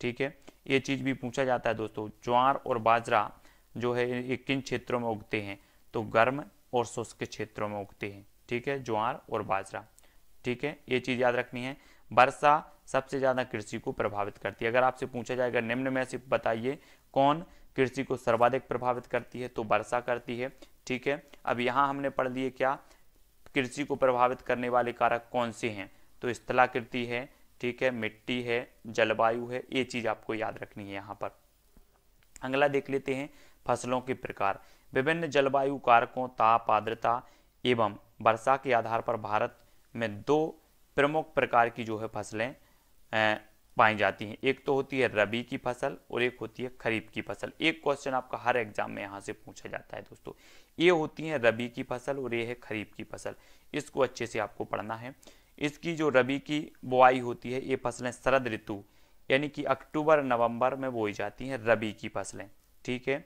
ठीक है ये चीज़ भी पूछा जाता है दोस्तों ज्वार और बाजरा जो है ये किन क्षेत्रों में उगते हैं तो गर्म और शुष्क क्षेत्रों में उगते हैं ठीक है ज्वार और बाजरा ठीक है ये चीज़ याद रखनी है वर्षा सबसे ज़्यादा कृषि को प्रभावित करती है अगर आपसे पूछा जाएगा निम्न में से बताइए कौन कृषि को सर्वाधिक प्रभावित करती है तो वर्षा करती है ठीक है अब यहाँ हमने पढ़ लिए क्या कृषि को प्रभावित करने वाले कारक कौन से हैं तो स्थलाकृति है ठीक है मिट्टी है जलवायु है ये चीज़ आपको याद रखनी है यहाँ पर अगला देख लेते हैं फसलों के प्रकार विभिन्न जलवायु कारकों ताप आर्द्रता एवं वर्षा के आधार पर भारत में दो प्रमुख प्रकार की जो है फसलें पाई जाती हैं एक तो होती है रबी की फसल और एक होती है खरीफ की फसल एक क्वेश्चन आपका हर एग्जाम में यहाँ से पूछा जाता है दोस्तों ये होती है रबी की फसल और ये है खरीफ की फसल इसको अच्छे से आपको पढ़ना है इसकी जो रबी की बुआई होती है ये फसलें शरद ऋतु यानी कि अक्टूबर नवंबर में बोई जाती हैं रबी की फसलें ठीक है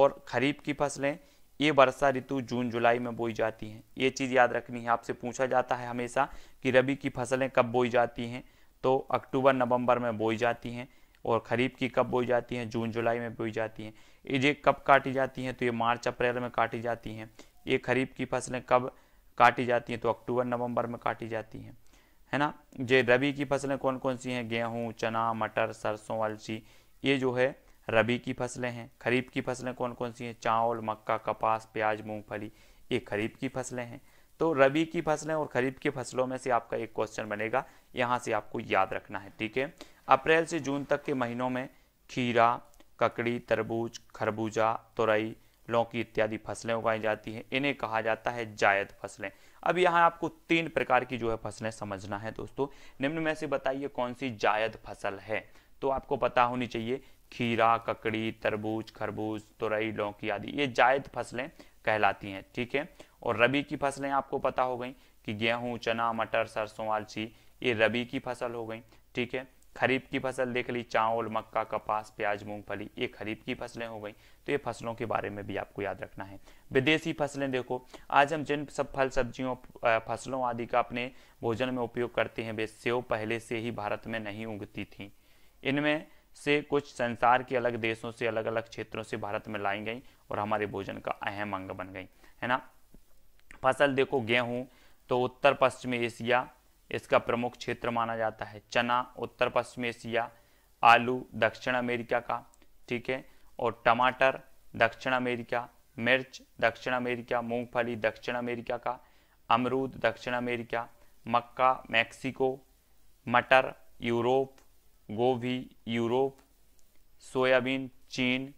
और खरीफ की फसलें ये वर्षा ऋतु जून जुलाई में बोई जाती हैं ये चीज़ याद रखनी है आपसे पूछा जाता है हमेशा कि रबी की फसलें कब बोई जाती हैं तो अक्टूबर नवंबर में बोई जाती हैं और खरीफ की कब बोई जाती हैं जून जुलाई में बोई जाती हैं ये कब काटी जाती हैं तो ये मार्च अप्रैल में काटी जाती हैं ये खरीफ की फसलें कब काटी जाती हैं तो अक्टूबर नवंबर में काटी जाती हैं है ना ये रबी की फसलें कौन कौन सी हैं गेहूँ चना मटर सरसों अलसी ये जो है रबी की फसलें हैं खरीफ की फसलें कौन कौन सी हैं चावल मक्का कपास प्याज मूंगफली ये खरीफ की फसलें हैं तो रबी की फसलें और खरीफ की फसलों में से आपका एक क्वेश्चन बनेगा यहाँ से आपको याद रखना है ठीक है अप्रैल से जून तक के महीनों में खीरा ककड़ी तरबूज खरबूजा तुरई लौकी इत्यादि फसलें उगाई जाती हैं इन्हें कहा जाता है जायद फसलें अब यहाँ आपको तीन प्रकार की जो है फसलें समझना है दोस्तों निम्न में से बताइए कौन सी जायद फसल है तो आपको पता होनी चाहिए खीरा ककड़ी तरबूज खरबूज तुरई लौकी आदि ये जायद फसलें कहलाती हैं ठीक है और रबी की फसलें आपको पता हो गई कि गेहूं चना मटर सरसों आलसी ये रबी की फसल हो गई ठीक है खरीफ की फसल देख ली चावल मक्का कपास प्याज मूंगफली ये खरीफ की फसलें हो गई तो ये फसलों के बारे में भी आपको याद रखना है विदेशी फसलें देखो आज हम जिन सब फल सब्जियों फसलों आदि का अपने भोजन में उपयोग करते हैं वे सेव पहले से ही भारत में नहीं उगती थी इनमें से कुछ संसार के अलग देशों से अलग अलग क्षेत्रों से भारत में लाई गई और हमारे भोजन का अहम अंग बन गई है ना फसल देखो गेहूं तो उत्तर पश्चिम एशिया इसका प्रमुख क्षेत्र माना जाता है चना उत्तर पश्चिम एशिया आलू दक्षिण अमेरिका का ठीक है और टमाटर दक्षिण अमेरिका मिर्च दक्षिण अमेरिका मूंगफली दक्षिण अमेरिका का अमरूद दक्षिण अमेरिका मक्का मैक्सिको मटर यूरोप गोभी यूरोप सोयाबीन चीन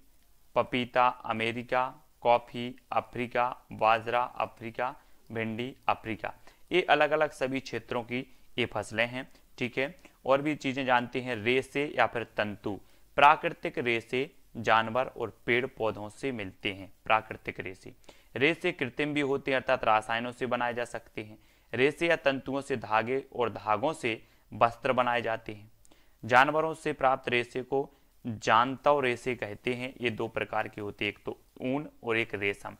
पपीता अमेरिका कॉफ़ी अफ्रीका बाजरा अफ्रीका भिंडी अफ्रीका ये अलग अलग सभी क्षेत्रों की ये फसलें हैं ठीक है और भी चीज़ें जानते हैं रेसे या फिर तंतु प्राकृतिक रेसे जानवर और पेड़ पौधों से मिलते हैं प्राकृतिक रेसे रेसे कृत्रिम भी होते हैं अर्थात रासायनों से बनाए जा सकते हैं रेसे या तंतुओं से धागे और धागों से वस्त्र बनाए जाते हैं जानवरों से प्राप्त रेशे को जानतव रेशे कहते हैं ये दो प्रकार के होते हैं एक तो ऊन और एक रेशम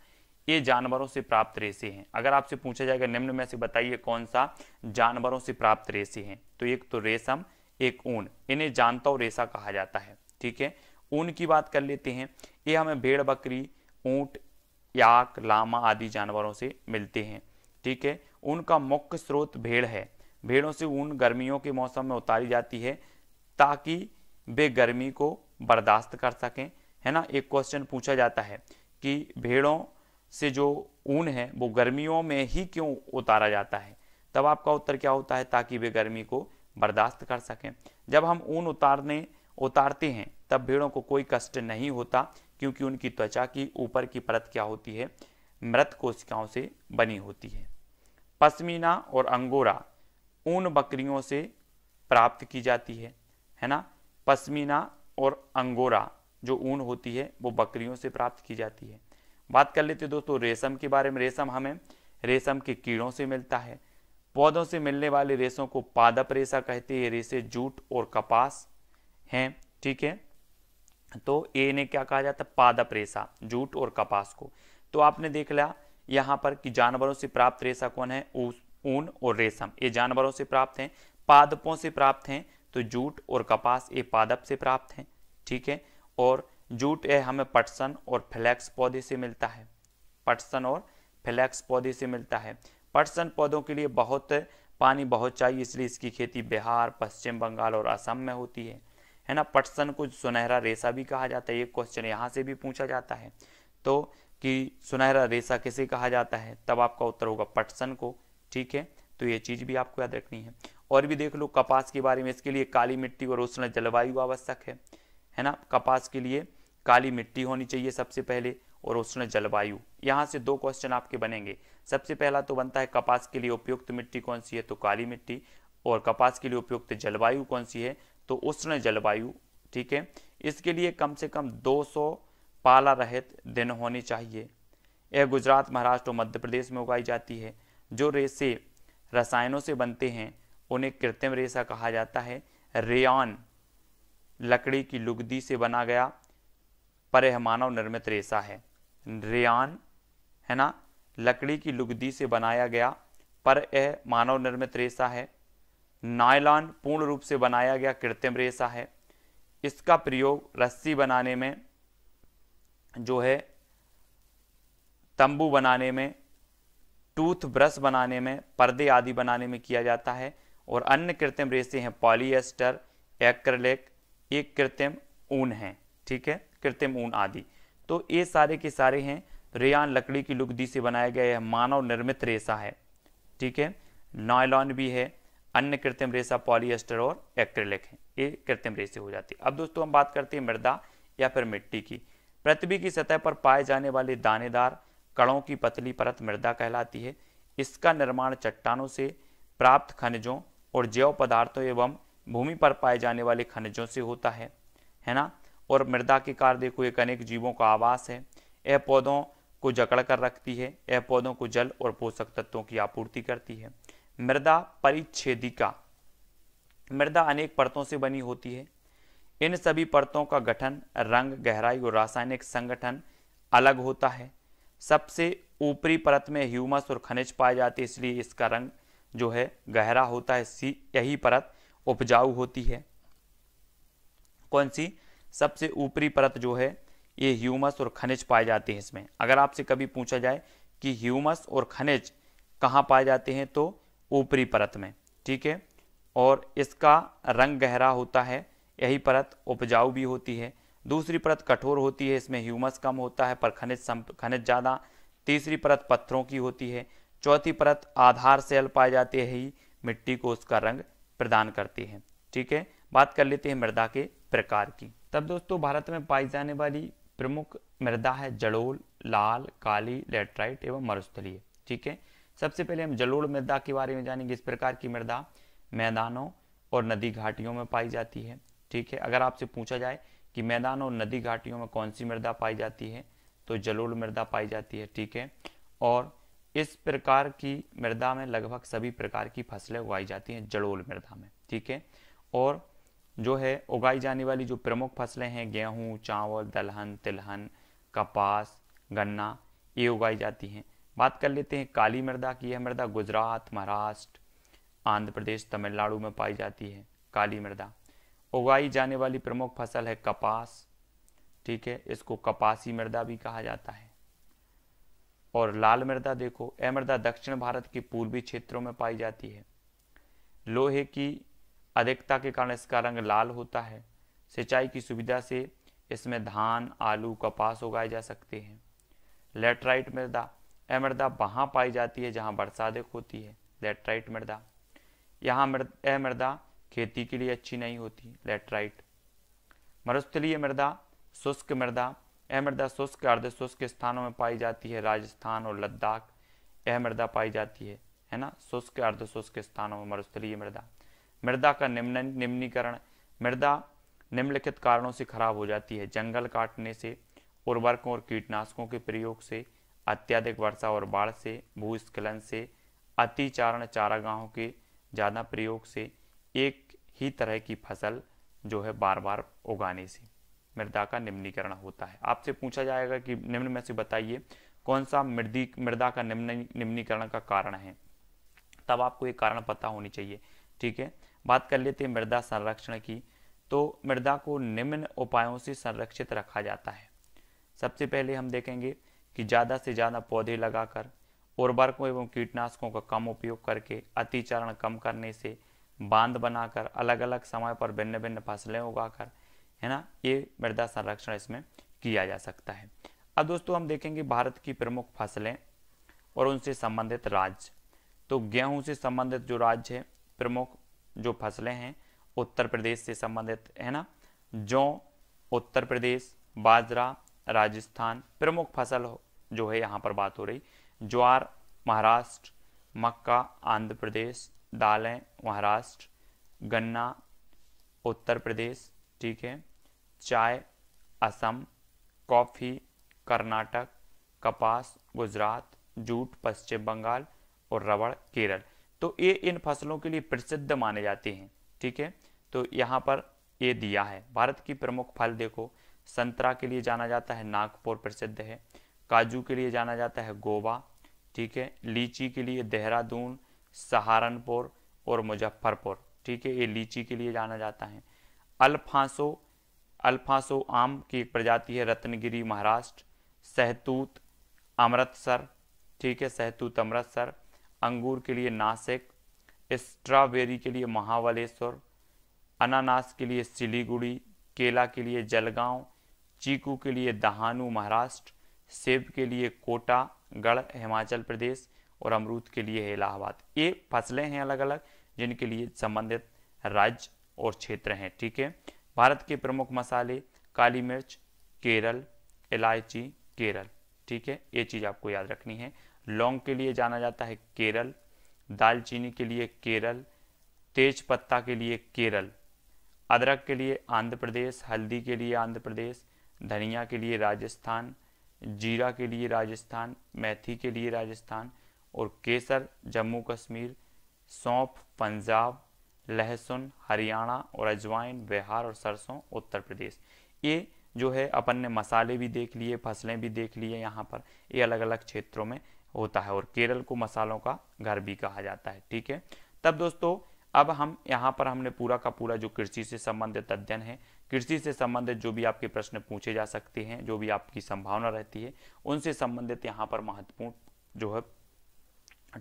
ये जानवरों से प्राप्त रेशे हैं अगर आपसे पूछा जाएगा निम्न में से बताइए कौन सा जानवरों से प्राप्त रेशे हैं तो एक तो रेशम एक ऊन इन्हें जानतव रेशा कहा जाता है ठीक है ऊन की बात कर लेते हैं ये हमें भेड़ बकरी ऊंट याक लामा आदि जानवरों से मिलते हैं ठीक है ऊन का मुख्य स्रोत भेड़ है भेड़ों से ऊन गर्मियों के मौसम में उतारी जाती है ताकि वे गर्मी को बर्दाश्त कर सकें है ना एक क्वेश्चन पूछा जाता है कि भेड़ों से जो ऊन है वो गर्मियों में ही क्यों उतारा जाता है तब आपका उत्तर क्या होता है ताकि वे गर्मी को बर्दाश्त कर सकें जब हम ऊन उतारने उतारते हैं तब भेड़ों को कोई कष्ट नहीं होता क्योंकि उनकी त्वचा की ऊपर की परत क्या होती है मृत कोशिकाओं से बनी होती है पश्मीना और अंगोरा ऊन बकरियों से प्राप्त की जाती है है ना पश्मीना और अंगोरा जो ऊन होती है वो बकरियों से प्राप्त की जाती है बात कर लेते दोस्तों रेशम के बारे में रेशम हमें रेशम के कीड़ों से मिलता है पौधों से मिलने वाले रेशों को पादप रेशा कहते हैं रेशे जूट और कपास हैं ठीक है तो ए ने क्या कहा जाता है पादप रेशा जूट और कपास को तो आपने देख लिया यहाँ पर कि जानवरों से प्राप्त रेशा कौन है ऊन और रेशम ये जानवरों से प्राप्त हैं पादपों से प्राप्त हैं तो जूट और कपास ये पादप से प्राप्त हैं ठीक है और जूट यह हमें पटसन और फ्लैक्स पौधे से मिलता है पटसन और फ्लैक्स पौधे से मिलता है पटसन पौधों के लिए बहुत पानी बहुत चाहिए इसलिए इसकी खेती बिहार पश्चिम बंगाल और असम में होती है है ना पटसन को सुनहरा रेशा भी कहा जाता है एक क्वेश्चन यहाँ से भी पूछा जाता है तो कि सुनहरा रेशा किसे कहा जाता है तब आपका उत्तर होगा पटसन को ठीक है तो ये चीज़ भी आपको याद रखनी है और भी देख लो कपास के बारे में इसके लिए काली मिट्टी और उष्ण जलवायु आवश्यक है है ना कपास के लिए काली मिट्टी होनी चाहिए सबसे पहले और उष्ण जलवायु यहाँ से दो क्वेश्चन आपके बनेंगे सबसे पहला तो बनता है कपास के लिए उपयुक्त मिट्टी कौन सी है तो काली मिट्टी और कपास के लिए उपयुक्त जलवायु कौन सी है तो उष्ण जलवायु ठीक है इसके लिए कम से कम 200 पाला रहित दिन होने चाहिए यह गुजरात महाराष्ट्र और मध्य प्रदेश में उगाई जाती है जो रेसे रसायनों से बनते हैं उन्हें कृत्रिम रेशा कहा जाता है रेयन लकड़ी की लुगदी से बना गया पर यह मानव निर्मित रेशा है रेयन है ना लकड़ी की लुगदी से बनाया गया पर यह मानव निर्मित रेशा है नायलॉन पूर्ण रूप से बनाया गया कृत्रिम रेशा है इसका प्रयोग रस्सी बनाने में जो है तंबू बनाने में टूथब्रश बनाने में पर्दे आदि बनाने में किया जाता है और अन्य कृत्रिम रेसे हैं पॉलीएस्टर एक्रेलिक एक कृत्रिम ऊन है ठीक है कृत्रिम ऊन आदि तो ये सारे के सारे हैं रेयान लकड़ी की लुगदी से बनाया गया है मानव निर्मित रेसा है ठीक है नायलॉन भी है अन्य कृत्रिम रेसा पॉलिएस्टर और एक्रेलिक है ये कृत्रिम रेसे हो जाती है अब दोस्तों हम बात करते हैं मृदा या फिर मिट्टी की पृथ्वी की सतह पर पाए जाने वाले दानेदार कणों की पतली परत मृदा कहलाती है इसका निर्माण चट्टानों से प्राप्त खनिजों और जैव पदार्थों एवं भूमि पर पाए जाने वाले खनिजों से होता है है ना और मृदा के कार देखो एक अनेक जीवों का आवास है यह पौधों को जकड़ कर रखती है यह पौधों को जल और पोषक तत्वों की आपूर्ति करती है मृदा परिच्छेदिका मृदा अनेक परतों से बनी होती है इन सभी परतों का गठन रंग गहराई और रासायनिक संगठन अलग होता है सबसे ऊपरी परत में ह्यूमस और खनिज पाए जाते हैं इसलिए इसका रंग जो है गहरा होता है सी यही परत उपजाऊ होती है कौन सी सबसे ऊपरी परत जो है ये ह्यूमस और खनिज पाए जाते हैं इसमें अगर आपसे कभी पूछा जाए कि ह्यूमस और खनिज कहाँ पाए जाते हैं तो ऊपरी परत में ठीक है और इसका रंग गहरा होता है यही परत उपजाऊ भी होती है दूसरी परत कठोर होती है इसमें ह्यूमस कम होता है पर खनिज खनिज ज़्यादा तीसरी परत पत्थरों की होती है चौथी परत आधार सेल पाए जाते ही मिट्टी को उसका रंग प्रदान करती है ठीक है बात कर लेते हैं मृदा के प्रकार की तब दोस्तों भारत में पाई जाने वाली प्रमुख मृदा है जलोल लाल काली लेट्राइट एवं मरुस्थलीय ठीक है सबसे पहले हम जलोड़ मृदा के बारे में जानेंगे इस प्रकार की मृदा मैदानों और नदी घाटियों में पाई जाती है ठीक है अगर आपसे पूछा जाए कि मैदान और नदी घाटियों में कौन सी मृदा पाई जाती है तो जलोल मृदा पाई जाती है ठीक है और इस प्रकार की मृदा में लगभग सभी प्रकार की फसलें उगाई जाती हैं जड़ोल मृदा में ठीक है और जो है उगाई जाने वाली जो प्रमुख फसलें हैं गेहूँ चावल दलहन तिलहन कपास गन्ना ये उगाई जाती हैं बात कर लेते हैं काली मृदा की यह मृदा गुजरात महाराष्ट्र आंध्र प्रदेश तमिलनाडु में पाई जाती है काली मृदा उगाई जाने वाली प्रमुख फसल है कपास ठीक है इसको कपासी मृदा भी कहा जाता है और लाल मृदा देखो यह मृदा दक्षिण भारत के पूर्वी क्षेत्रों में पाई जाती है लोहे की अधिकता के कारण इसका रंग लाल होता है सिंचाई की सुविधा से इसमें धान आलू कपास उगाए जा सकते हैं लेटराइट मृदा यह मृदा वहाँ पाई जाती है जहाँ बरसा अधिक होती है लेटराइट मृदा यहाँ मृद यह मृदा खेती के लिए अच्छी नहीं होती लेटराइट मरुस्थलीय मृदा शुष्क मृदा मृदा शुष्क अर्ध शुष्क स्थानों में पाई जाती है राजस्थान और लद्दाख यह मृदा पाई जाती है है ना शुष्क अर्ध शुष्क स्थानों में मरुस्थलीय मृदा मृदा का निम्न निम्नीकरण मृदा निम्नलिखित कारणों से खराब हो जाती है जंगल काटने से उर्वरकों और कीटनाशकों के प्रयोग से अत्यधिक वर्षा और बाढ़ से भूस्खलन से अतिचारण चारागाहों के ज़्यादा प्रयोग से एक ही तरह की फसल जो है बार बार उगाने से मृदा का निम्नीकरण होता है आपसे पूछा जाएगा कि निम्न में से बताइए कौन सा मृदी मृदा का निम्न निम्नीकरण का कारण है तब आपको एक कारण पता होनी चाहिए ठीक है बात कर लेते हैं मृदा संरक्षण की तो मृदा को निम्न उपायों से संरक्षित रखा जाता है सबसे पहले हम देखेंगे कि ज़्यादा से ज़्यादा पौधे लगाकर उर्वरकों एवं कीटनाशकों का कम उपयोग करके अतिचरण कम करने से बांध बनाकर अलग अलग समय पर भिन्न भिन्न फसलें उगाकर है ना ये मृदा संरक्षण इसमें किया जा सकता है अब दोस्तों हम देखेंगे भारत की प्रमुख फसलें और उनसे संबंधित राज्य तो गेहूं से संबंधित जो राज्य है प्रमुख जो फसलें हैं उत्तर प्रदेश से संबंधित है ना जौ उत्तर प्रदेश बाजरा राजस्थान प्रमुख फसल जो है यहाँ पर बात हो रही ज्वार महाराष्ट्र मक्का आंध्र प्रदेश दालें महाराष्ट्र गन्ना उत्तर प्रदेश ठीक है चाय असम कॉफ़ी कर्नाटक कपास गुजरात जूट पश्चिम बंगाल और रबड़ केरल तो ये इन फसलों के लिए प्रसिद्ध माने जाते हैं ठीक है तो यहाँ पर ये दिया है भारत की प्रमुख फल देखो संतरा के लिए जाना जाता है नागपुर प्रसिद्ध है काजू के लिए जाना जाता है गोवा ठीक है लीची के लिए देहरादून सहारनपुर और मुजफ्फरपुर ठीक है ये लीची के लिए जाना जाता है अल्फांसो अल्फांसो आम की एक प्रजाति है रत्नगिरी महाराष्ट्र सहतूत अमृतसर ठीक है सहतूत अमृतसर अंगूर के लिए नासिक स्ट्रॉबेरी के लिए महावलेश्वर अनानास के लिए सिलीगुड़ी केला के लिए जलगांव चीकू के लिए दहानू महाराष्ट्र सेब के लिए कोटा गढ़ हिमाचल प्रदेश और अमरूद के लिए इलाहाबाद ये फसलें हैं अलग अलग जिनके लिए संबंधित राज्य और क्षेत्र हैं ठीक है भारत के प्रमुख मसाले काली मिर्च केरल इलायची केरल ठीक है ये चीज़ आपको याद रखनी है लौंग के लिए जाना जाता है केरल दालचीनी के लिए केरल तेज पत्ता के लिए केरल अदरक के लिए आंध्र प्रदेश हल्दी के लिए आंध्र प्रदेश धनिया के लिए राजस्थान जीरा के लिए राजस्थान मेथी के लिए राजस्थान और केसर जम्मू कश्मीर सौंफ पंजाब लहसुन हरियाणा और अजवाइन बिहार और सरसों उत्तर प्रदेश ये जो है अपन ने मसाले भी देख लिए फसलें भी देख लिए यहाँ पर ये अलग अलग क्षेत्रों में होता है और केरल को मसालों का घर भी कहा जाता है ठीक है तब दोस्तों अब हम यहाँ पर हमने पूरा का पूरा जो कृषि से संबंधित अध्ययन है कृषि से संबंधित जो भी आपके प्रश्न पूछे जा सकते हैं जो भी आपकी संभावना रहती है उनसे संबंधित यहाँ पर महत्वपूर्ण जो है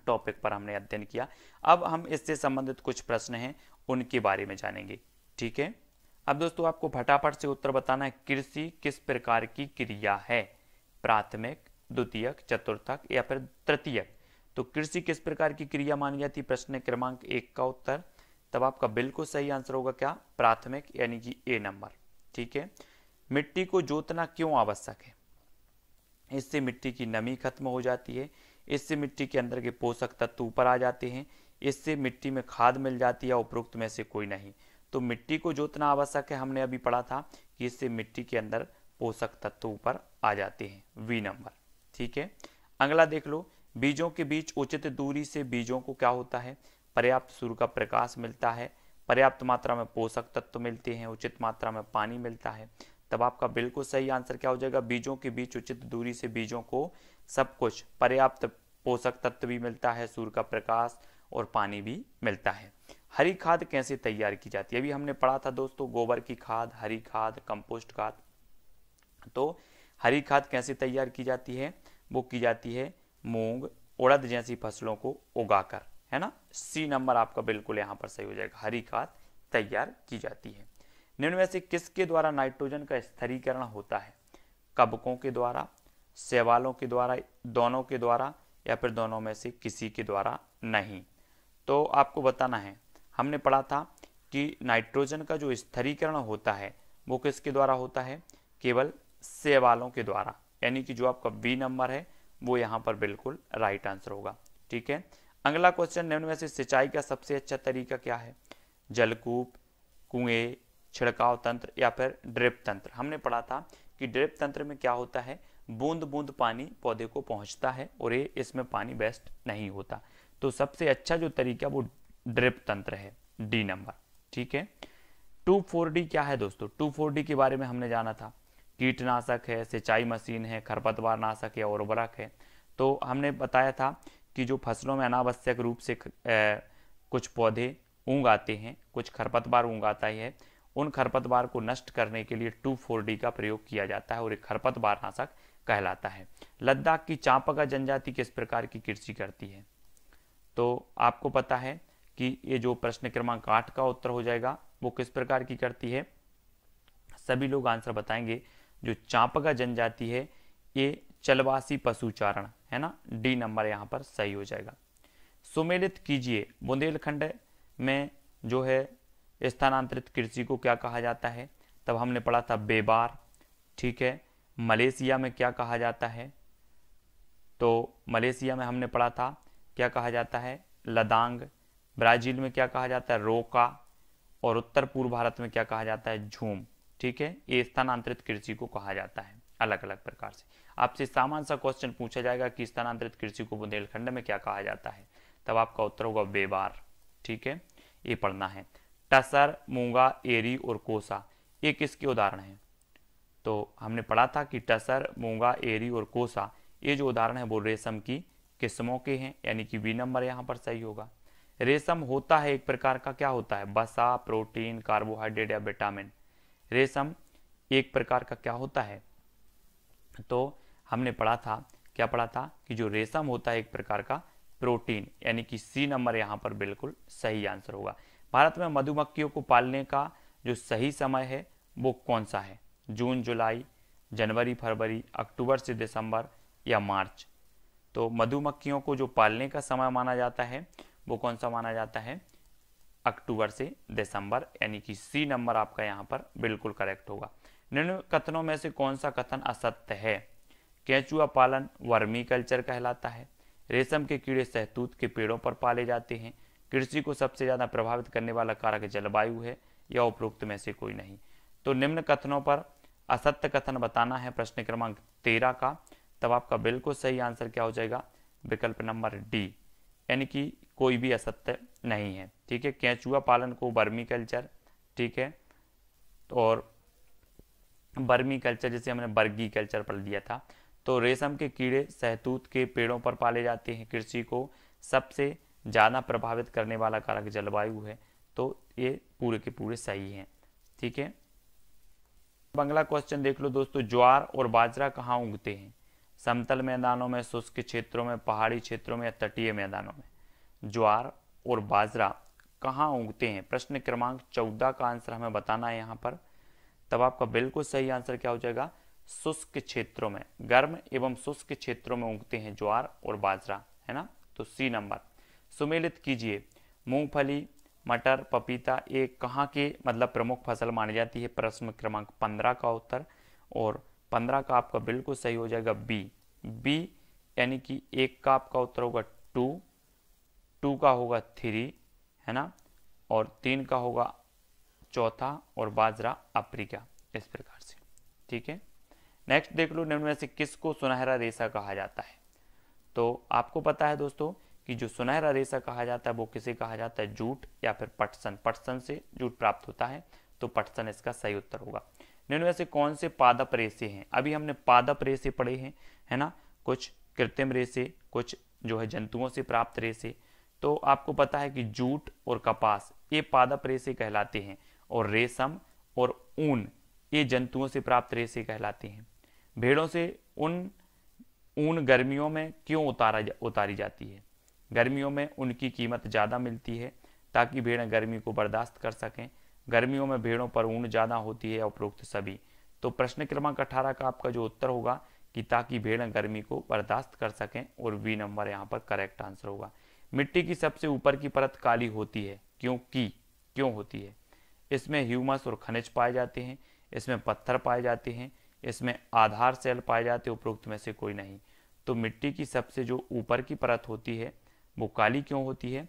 टॉपिक पर हमने अध्ययन किया अब हम इससे संबंधित कुछ प्रश्न हैं उनके बारे में जानेंगे ठीक है अब दोस्तों आपको फटाफट से उत्तर बताना है कृषि किस प्रकार की क्रिया है प्राथमिक द्वितीयक चतुर्थक या फिर तृतीयक तो कृषि किस प्रकार की क्रिया मानी जाती प्रश्न क्रमांक एक का उत्तर तब आपका बिल्कुल सही आंसर होगा क्या प्राथमिक यानी कि ए नंबर ठीक है मिट्टी को जोतना क्यों आवश्यक है इससे मिट्टी की नमी खत्म हो जाती है इससे मिट्टी के अंदर के पोषक तत्व ऊपर आ जाते हैं इससे मिट्टी में खाद मिल जाती है उपरोक्त में से कोई नहीं तो मिट्टी को जोतना आवश्यक है हमने अभी पढ़ा था कि इससे मिट्टी के अंदर पोषक तत्व ऊपर आ जाते हैं वी नंबर ठीक है अगला देख लो बीजों के बीच उचित दूरी से बीजों को क्या होता है पर्याप्त सूर्य का प्रकाश मिलता है पर्याप्त मात्रा में पोषक तत्व मिलते हैं उचित मात्रा में पानी मिलता है तब आपका बिल्कुल सही आंसर क्या हो जाएगा बीजों के बीच उचित दूरी से बीजों को सब कुछ पर्याप्त पोषक तत्व भी मिलता है सूर्य का प्रकाश और पानी भी मिलता है हरी खाद कैसे तैयार की जाती है अभी हमने पढ़ा था दोस्तों गोबर की खाद हरी खाद कंपोस्ट खाद तो हरी खाद कैसे तैयार की जाती है वो की जाती है मूंग उड़द जैसी फसलों को उगाकर है ना सी नंबर आपका बिल्कुल यहां पर सही हो जाएगा हरी खाद तैयार की जाती है निम्न में से किसके द्वारा नाइट्रोजन का स्थिरीकरण होता है कबकों के द्वारा सेवालों के द्वारा दोनों के द्वारा या फिर दोनों में से किसी के द्वारा नहीं तो आपको बताना है हमने पढ़ा था कि नाइट्रोजन का जो स्थिरीकरण होता है वो किसके द्वारा होता है केवल सेवालों के द्वारा यानी कि जो आपका बी नंबर है वो यहाँ पर बिल्कुल राइट आंसर होगा ठीक है अगला क्वेश्चन निम्न में से सिंचाई का सबसे अच्छा तरीका क्या है जलकूप कुएं छिड़काव तंत्र या फिर ड्रिप तंत्र हमने पढ़ा था कि ड्रिप तंत्र में क्या होता है बूंद बूंद पानी पौधे को पहुंचता है और ये इसमें पानी वेस्ट नहीं होता तो सबसे अच्छा जो तरीका वो ड्रिप तंत्र है डी नंबर ठीक है टू फोर डी क्या है दोस्तों टू फोर डी के बारे में हमने जाना था कीटनाशक है सिंचाई मशीन है खरपतवार नाशक या उर्वरक है तो हमने बताया था कि जो फसलों में अनावश्यक रूप से ए, कुछ पौधे ऊँग आते हैं कुछ खरपतवार ऊँग आता है उन खरपतवार को नष्ट करने के लिए टू फोर डी का प्रयोग किया जाता है और एक खरपतवार नाशक कहलाता है लद्दाख की चांपका जनजाति किस प्रकार की कृषि करती है तो आपको पता है कि ये जो प्रश्न क्रमांक आठ का उत्तर हो जाएगा वो किस प्रकार की करती है सभी लोग आंसर बताएंगे जो चांपका जनजाति है ये चलवासी पशुचारण है ना डी नंबर यहाँ पर सही हो जाएगा सुमेलित कीजिए बुंदेलखंड में जो है स्थानांतरित कृषि को क्या कहा जाता है तब हमने पढ़ा था बेबार ठीक है मलेशिया में क्या कहा जाता है तो मलेशिया में हमने पढ़ा था क्या कहा जाता है लदांग ब्राज़ील में क्या कहा जाता है रोका और उत्तर पूर्व भारत में क्या कहा जाता है झूम ठीक है ये स्थानांतरित कृषि को कहा जाता है अलग अलग प्रकार से आपसे सामान्य सा क्वेश्चन पूछा जाएगा कि स्थानांतरित कृषि को बुंदेलखंड में क्या कहा जाता है तब आपका उत्तर होगा बेबार ठीक है ये पढ़ना है टसर मूंगा एरी और कोसा ये किसके उदाहरण हैं तो हमने पढ़ा था कि टसर मूंगा एरी और कोसा ये जो उदाहरण है वो रेशम की किस्मों के हैं यानी कि बी नंबर यहाँ पर सही होगा रेशम होता है एक प्रकार का क्या होता है बसा प्रोटीन कार्बोहाइड्रेट या विटामिन रेशम एक प्रकार का क्या होता है तो हमने पढ़ा था क्या पढ़ा था कि जो रेशम होता है एक प्रकार का प्रोटीन यानी कि सी नंबर यहाँ पर बिल्कुल सही आंसर होगा भारत में मधुमक्खियों को पालने का जो सही समय है वो कौन सा है जून जुलाई जनवरी फरवरी अक्टूबर से दिसंबर या मार्च तो मधुमक्खियों को जो पालने का समय माना जाता है वो कौन सा माना जाता है अक्टूबर से दिसंबर यानी कि सी नंबर आपका यहाँ पर बिल्कुल करेक्ट होगा निम्न कथनों में से कौन सा कथन असत्य है कैचुआ पालन वर्मी कल्चर कहलाता है रेशम के कीड़े सहतूत के पेड़ों पर पाले जाते हैं कृषि को सबसे ज़्यादा प्रभावित करने वाला कारक जलवायु है या उपरोक्त में से कोई नहीं तो निम्न कथनों पर असत्य कथन बताना है प्रश्न क्रमांक तेरह का तब आपका बिल्कुल सही आंसर क्या हो जाएगा विकल्प नंबर डी यानी कि कोई भी असत्य नहीं है ठीक है कैचुआ पालन को बर्मी कल्चर ठीक है और बर्मी कल्चर जिसे हमने बर्गी कल्चर पर लिया था तो रेशम के कीड़े सहतूत के पेड़ों पर पाले जाते हैं कृषि को सबसे ज़्यादा प्रभावित करने वाला कारक जलवायु है तो ये पूरे के पूरे सही हैं ठीक है बंगला क्वेश्चन देख लो दोस्तों ज्वार और बाजरा कहाँ उगते हैं समतल मैदानों में शुष्क क्षेत्रों में पहाड़ी क्षेत्रों में या तटीय मैदानों में ज्वार और बाजरा कहाँ उगते हैं प्रश्न क्रमांक चौदह का आंसर हमें बताना है यहाँ पर तब आपका बिल्कुल सही आंसर क्या हो जाएगा शुष्क क्षेत्रों में गर्म एवं शुष्क क्षेत्रों में उगते हैं ज्वार और बाजरा है ना तो सी नंबर सुमेलित कीजिए मूंगफली मटर पपीता ये कहाँ के मतलब प्रमुख फसल मानी जाती है प्रश्न क्रमांक पंद्रह का उत्तर और पंद्रह का आपका बिल्कुल सही हो जाएगा बी बी यानी कि एक का आपका उत्तर होगा टू टू का होगा थ्री है ना और तीन का होगा चौथा और बाजरा अफ्रीका इस प्रकार से ठीक है नेक्स्ट देख लो निम्न में से किसको सुनहरा रेशा कहा जाता है तो आपको पता है दोस्तों कि जो सुनहरा रेशा कहा जाता है वो किसे कहा जाता है जूट या फिर पटसन पटसन से जूट प्राप्त होता है तो पटसन इसका सही उत्तर होगा निम्न में से कौन से पादप रेसे हैं अभी हमने पादप रेसे पढ़े हैं है ना कुछ कृत्रिम रेसे कुछ जो है जंतुओं से प्राप्त रेसे तो आपको पता है कि जूट और कपास ये पादप रेसे कहलाते हैं और रेशम और ऊन ये जंतुओं से प्राप्त रेसे कहलाते हैं भेड़ों से उन ऊन गर्मियों में क्यों उतारा जा, उतारी जाती है गर्मियों में उनकी कीमत ज़्यादा मिलती है ताकि भेड़ गर्मी को बर्दाश्त कर सकें गर्मियों में भेड़ों पर ऊन ज़्यादा होती है उपरोक्त सभी तो प्रश्न क्रमांक अठारह का आपका जो उत्तर होगा कि ताकि भेड़ गर्मी को बर्दाश्त कर सकें और वी नंबर यहाँ पर करेक्ट आंसर होगा मिट्टी की सबसे ऊपर की परत काली होती है क्योंकि क्यों होती है इसमें ह्यूमस और खनिज पाए जाते हैं इसमें पत्थर पाए जाते हैं इसमें आधार सेल पाए जाते उपरोक्त में से कोई नहीं तो मिट्टी की सबसे जो ऊपर की परत होती है वो काली क्यों होती है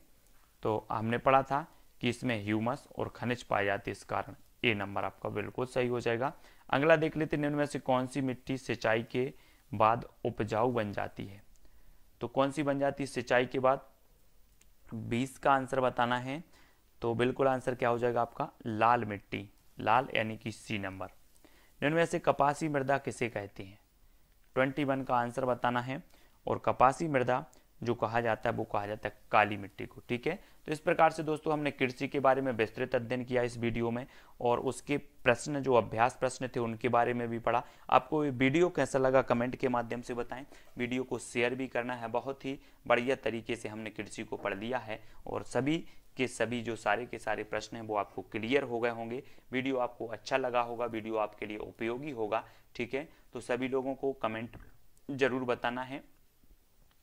तो हमने पढ़ा था कि इसमें ह्यूमस और खनिज पाए जाते इस कारण ए नंबर आपका बिल्कुल सही हो जाएगा अगला देख लेते हैं इनमें से कौन सी मिट्टी सिंचाई के बाद उपजाऊ बन जाती है तो कौन सी बन जाती है सिंचाई के बाद बीस का आंसर बताना है तो बिल्कुल आंसर क्या हो जाएगा आपका लाल मिट्टी लाल यानी कि सी नंबर इनमें से कपासी मृदा किसे कहते हैं ट्वेंटी वन का आंसर बताना है और कपासी मृदा जो कहा जाता है वो कहा जाता है काली मिट्टी को ठीक है तो इस प्रकार से दोस्तों हमने कृषि के बारे में विस्तृत अध्ययन किया इस वीडियो में और उसके प्रश्न जो अभ्यास प्रश्न थे उनके बारे में भी पढ़ा आपको ये वीडियो कैसा लगा कमेंट के माध्यम से बताएं वीडियो को शेयर भी करना है बहुत ही बढ़िया तरीके से हमने कृषि को पढ़ लिया है और सभी के सभी जो सारे के सारे प्रश्न हैं वो आपको क्लियर हो गए होंगे वीडियो आपको अच्छा लगा होगा वीडियो आपके लिए उपयोगी होगा ठीक है तो सभी लोगों को कमेंट ज़रूर बताना है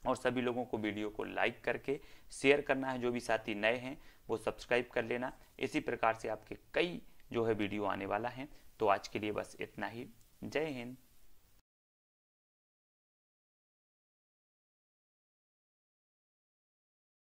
और सभी लोगों को वीडियो को लाइक करके शेयर करना है जो भी साथी नए हैं वो सब्सक्राइब कर लेना इसी प्रकार से आपके कई जो है वीडियो आने वाला है तो आज के लिए बस इतना ही जय हिंद